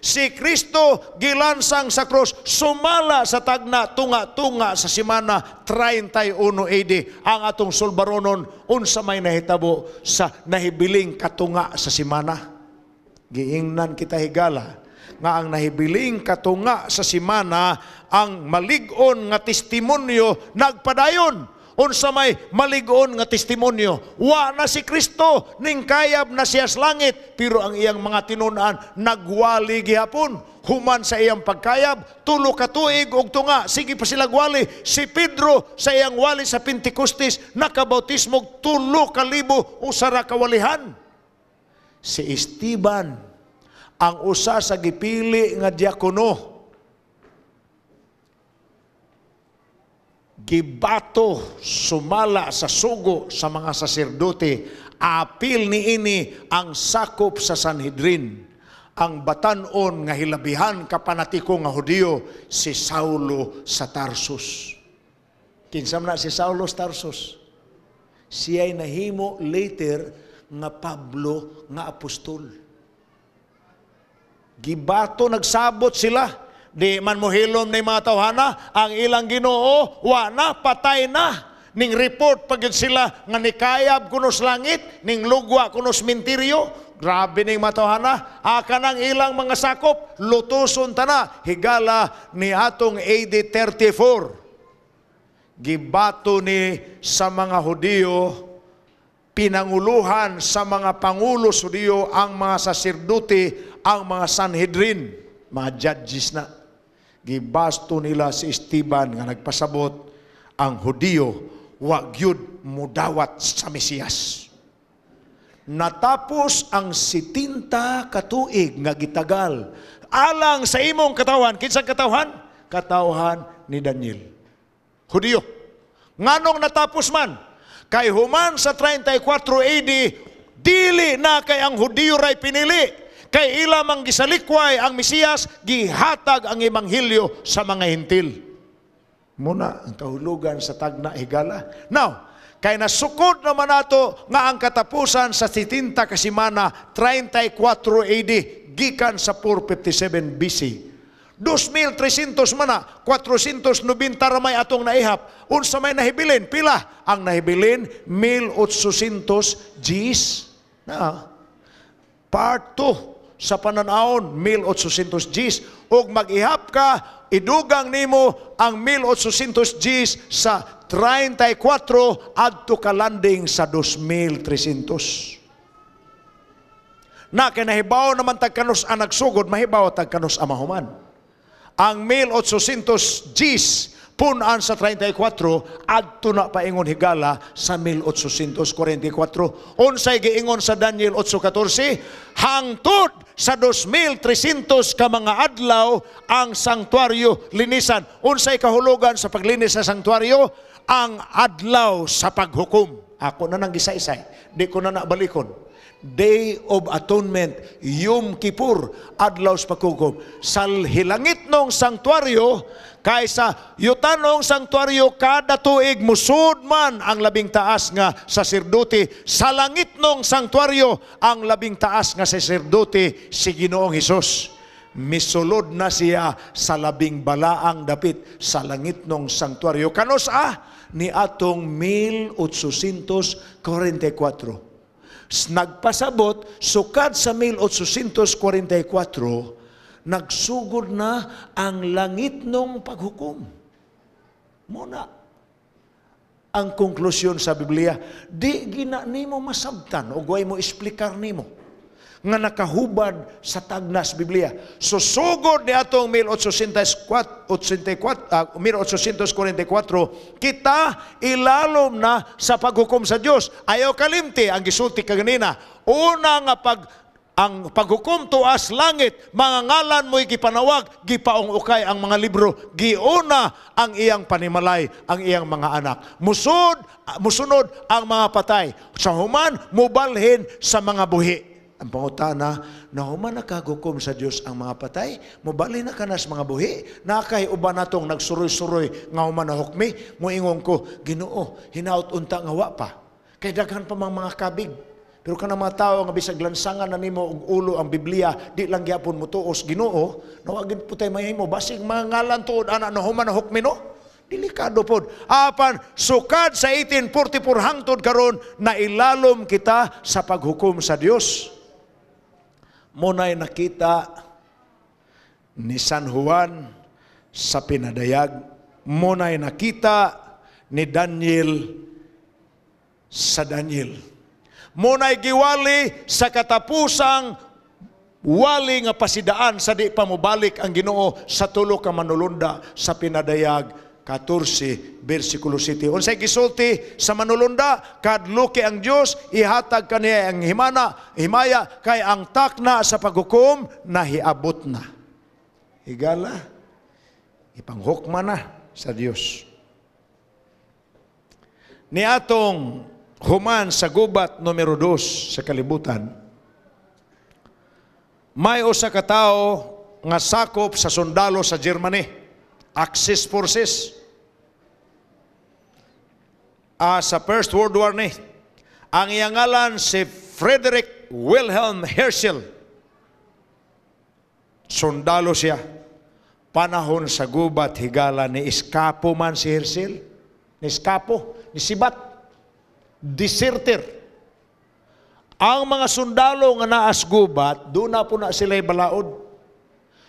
Si Kristo gilansang sa krus sumala sa tagna tunga-tunga sa simana 31 AD. Ang atong sulbaronon unsa may nahitabo sa nahibiling katunga sa simana. Giingnan kita higala nga ang nahibiling katunga sa simana ang malig-on nga testimonyo nagpadayon unsa may maligon nga testimonyo. Wa na si Kristo, ning kayab na siya sa langit, pero ang iyang mga tinunan nagwali gihapon. Human sa iyang pagkayab, tulo ka tuig og tunga, sige pa sila gwali. Si Pedro sa iyang wali sa Pentecostes, nakabautismo og tulo ka libo usara kawalihan. Si Esteban, ang usa sa gipili nga diakono, gibato sumala sa sugo sa mga saserdote apil ni ini ang sakop sa Sanhedrin ang batanon nga hilabihan kapanatiko nga Hudiyo si Saulo sa Tarsus kinsam na si Saulo sa Tarsus siya'y nahimo later nga Pablo nga apostol gibato nagsabot sila Di man mo ni mga tawhana, ang ilang ginoo, wa na, patay na. Ning report pagin sila nga nikayab kunos langit, ning lugwa kunos mintiryo, grabe ning matawhana, akan ang ilang mga sakop, lutuson tana, higala ni atong AD 34. Gibato ni sa mga Hudiyo, pinanguluhan sa mga pangulo sudiyo ang mga saserdote, ang mga Sanhedrin, mga judges na gibasto nila si Esteban nga nagpasabot ang Hudiyo wa gyud mudawat sa Mesiyas. Natapos ang sitinta katuig nga gitagal alang sa imong katawhan kinsang katawhan? Katawhan ni Daniel. Hudiyo. Nganong natapos man kay human sa 34 AD dili na kay ang Hudiyo ray pinili Kay ila mang gisalikway ang Mesiyas, gihatag ang Ebanghilyo sa mga hintil. Muna ang kahulugan sa tagna higala. Now, kay nasukod naman nato nga ang katapusan sa titinta kasimana 34 AD gikan sa 457 BC. 2,300 mana, 490 ramay atong naihap. Unsa may nahibilin? Pila? Ang nahibilin, 1,800 G's. Na, part sa pananawon 1800 Gs ug magihap ka idugang nimo ang 1800 Gs sa 34 adto ka landing sa 2300 na kinahibaw naman tagkanos ang nagsugod mahibaw tagkanos ang mahuman ang 1800 Gs punan sa 34 adto na paingon higala sa 1844 unsay giingon sa Daniel 8:14 hangtod sa 2300 ka mga adlaw ang sanktuaryo linisan unsay kahulugan sa paglinis sa sanktuaryo ang adlaw sa paghukom ako na nang gisa di ko na nabalikon Day of Atonement, Yom Kippur, adlaw sa pagkukom. Salhilangit nung sangtuaryo, kaysa yutanong sangtuaryo kada tuig musud man ang labing taas nga saserdote. Sa langit nung sangtuaryo, ang labing taas nga saserdote si Ginoong Hesus. Misulod na siya sa labing balaang dapit sa langit nung sangtuaryo. Kanos ah, ni atong 1844 nagpasabot, sukad sa 1844, nagsugod na ang langit nung paghukom. Muna, ang konklusyon sa Biblia, di gina nimo masabtan o guay mo explicar nimo nga nakahubad sa tagnas Biblia. So ni atong 1884, 1844, 1844 kita ilalom na sa paghukom sa Dios. Ayaw kalimti ang gisulti kaganina. Una nga pag ang paghukom tuas langit, mga ngalan mo'y gipanawag, gipaong ukay ang mga libro, giuna ang iyang panimalay, ang iyang mga anak. Musud, ah, musunod ang mga patay. Sa human, mubalhin sa mga buhi. Ang pangutana, nahuman nakagukom sa Dios ang mga patay, mobali na kanas mga buhi, nakay uban natong nagsuroy-suroy nga human na hukmi, moingon ko, Ginoo, hinaut unta nga wa pa. Kay daghan pa mga, mga kabig. Pero kana mga tao nga bisag lansangan na nimo og ulo ang Biblia, di lang gyapon mo tuos Ginoo, nawagid putay mahimo basig mga ngalan tuod ana nahuman na hukmi no. Delikado pod. Apan, sukad sa 1844 hangtod karon na ilalom kita sa paghukom sa Dios munay nakita ni San Juan sa pinadayag, munay nakita ni Daniel sa Daniel. Munay giwali sa katapusang wali nga pasidaan sa di pamubalik ang Ginoo sa tulo ka manulunda sa pinadayag 14 versikulo 7. Unsay gisulti sa manulunda kadluki ang Dios ihatag kaniya ang himana himaya kay ang takna sa paghukom nahiabot na. Higala ipanghukma na sa Dios. Niatong human sa gubat numero 2 sa kalibutan may usa ka tawo nga sakop sa sundalo sa Germany Axis forces. Uh, sa First World War ni, ang ngalan si Frederick Wilhelm Herschel. Sundalo siya. Panahon sa gubat, higala ni Iskapo man si Herschel. Ni Iskapo, ni Sibat. Deserter ang mga sundalo nga naas gubat, doon na po na sila balaod.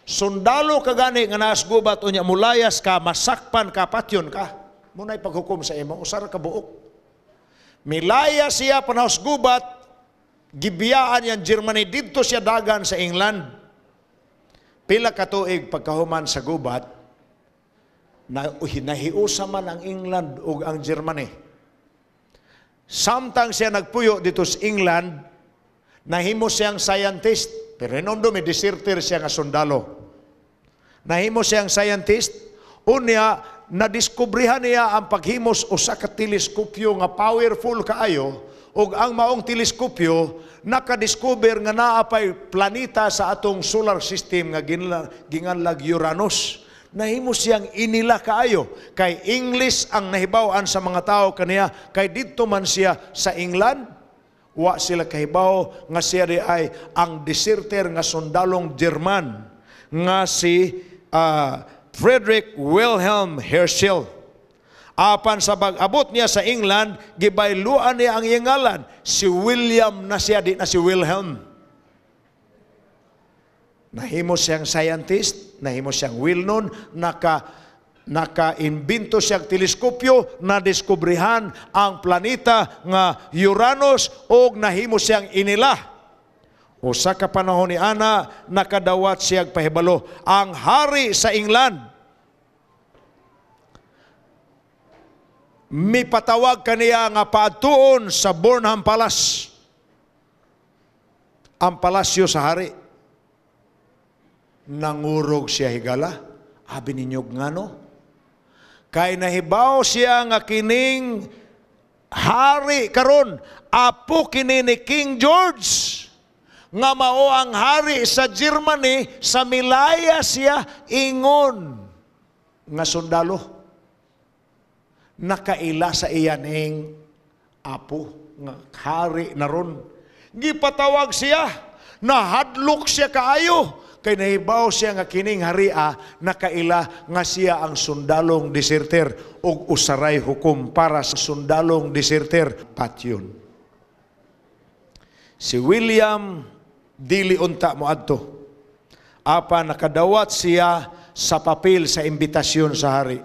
Sundalo ka gani nga naas gubat unya mulayas ka, masakpan ka, patyon ka. Muna'y paghukom sa imo, usara ka buok. Milaya siya panahos gubat, gibiyaan yan Germany, dito siya dagan sa England. Pila katuig pagkahuman sa gubat, na hinahiusa man ang England o ang Germany. Samtang siya nagpuyo dito sa England, nahimo siyang scientist pero inondo may deserter siya nga sundalo. Nahimo siyang scientist, unya nadiskubrihan niya ang paghimos usa ka teleskopyo nga powerful kaayo ug ang maong teleskopyo nakadiscover nga naa pay planeta sa atong solar system nga ginganlag Uranus nahimo siyang inila kaayo kay English ang nahibaw-an sa mga tao kaniya kay didto man siya sa England Wa sila kahibaw nga siya ay ang deserter nga sundalong German nga si uh, Frederick Wilhelm Herschel. Apan sa pag-abot niya sa England, gibayluan niya ang ingalan. Si William na siya, di na si Wilhelm. Nahimo siyang scientist, nahimo siyang Wilnon, naka nakaimbento siya teleskopyo na diskubrihan ang planeta nga Uranus og nahimo siyang inila. O sa kapanahon ni Ana, nakadawat siyang pahibalo ang hari sa England. patawag kaniya nga paatuon sa Bornham Palace. Ang palasyo sa hari. Nangurog siya higala. Abi ninyog nga no? Kay nahibaw siya nga kining hari karon apo kini ni King George nga mao ang hari sa Germany sa milaya siya ingon nga sundalo nakaila sa iyaning apo nga hari na ron gipatawag siya nahadlok siya kaayo Kay nahibaw siya nga kining haria nakaila nga siya ang sundalong diserter ug usaray hukom para sa sundalong diserter patyon. Si William dili unta mo adto. Apa nakadawat siya sa papel sa imbitasyon sa hari.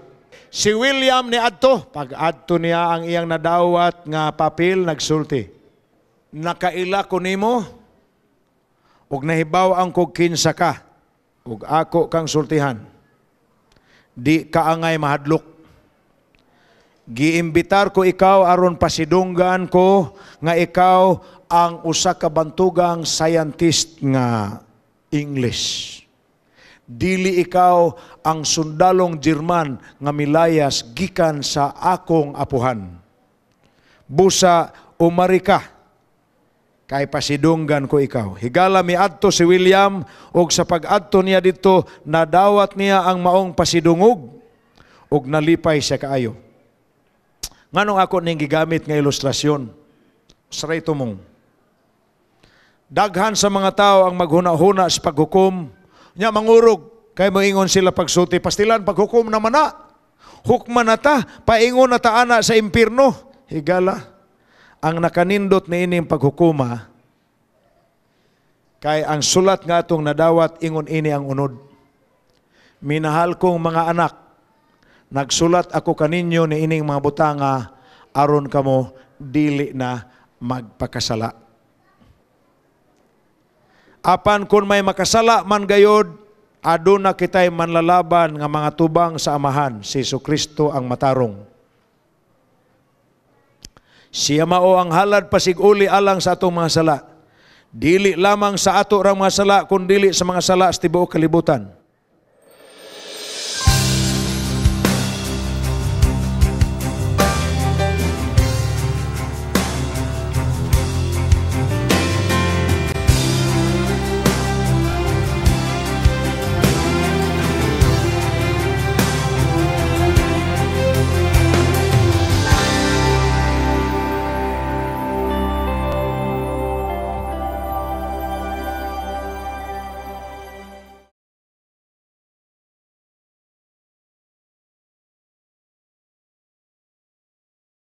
Si William ni adto, pag adto niya ang iyang nadawat nga papel nagsulti. Nakaila ko nimo ug nahibaw ang kog kinsa ka ug ako kang sultihan di kaangay mahadlok giimbitar ko ikaw aron pasidunggan ko nga ikaw ang usa ka bantugang scientist nga English dili ikaw ang sundalong German nga milayas gikan sa akong apuhan busa umari ka Kay pasidunggan ko ikaw. Higala mi adto si William og sa pag-adto niya dito nadawat niya ang maong pasidungog og nalipay siya kaayo. Nganong ako ning gigamit nga ilustrasyon? Straight mong. Daghan sa mga tao ang maghuna-huna sa paghukom. Nya mangurog kay moingon sila pagsuti pastilan paghukom naman na. Hukman na ta, paingon na ta ana sa impirno. Higala ang nakanindot ni ining paghukuma kay ang sulat nga atong nadawat ingon ini ang unod. Minahal kong mga anak, nagsulat ako kaninyo ni ining mga butanga aron kamo dili na magpakasala. Apan kun may makasala man gayod, aduna kitay manlalaban nga mga tubang sa amahan, si Kristo ang matarong. Siya mao ang halad pasiguli alang sa atong mga sala. Dili lamang sa ato ra mga sala, kundi sa mga sala sa tibuok kalibutan.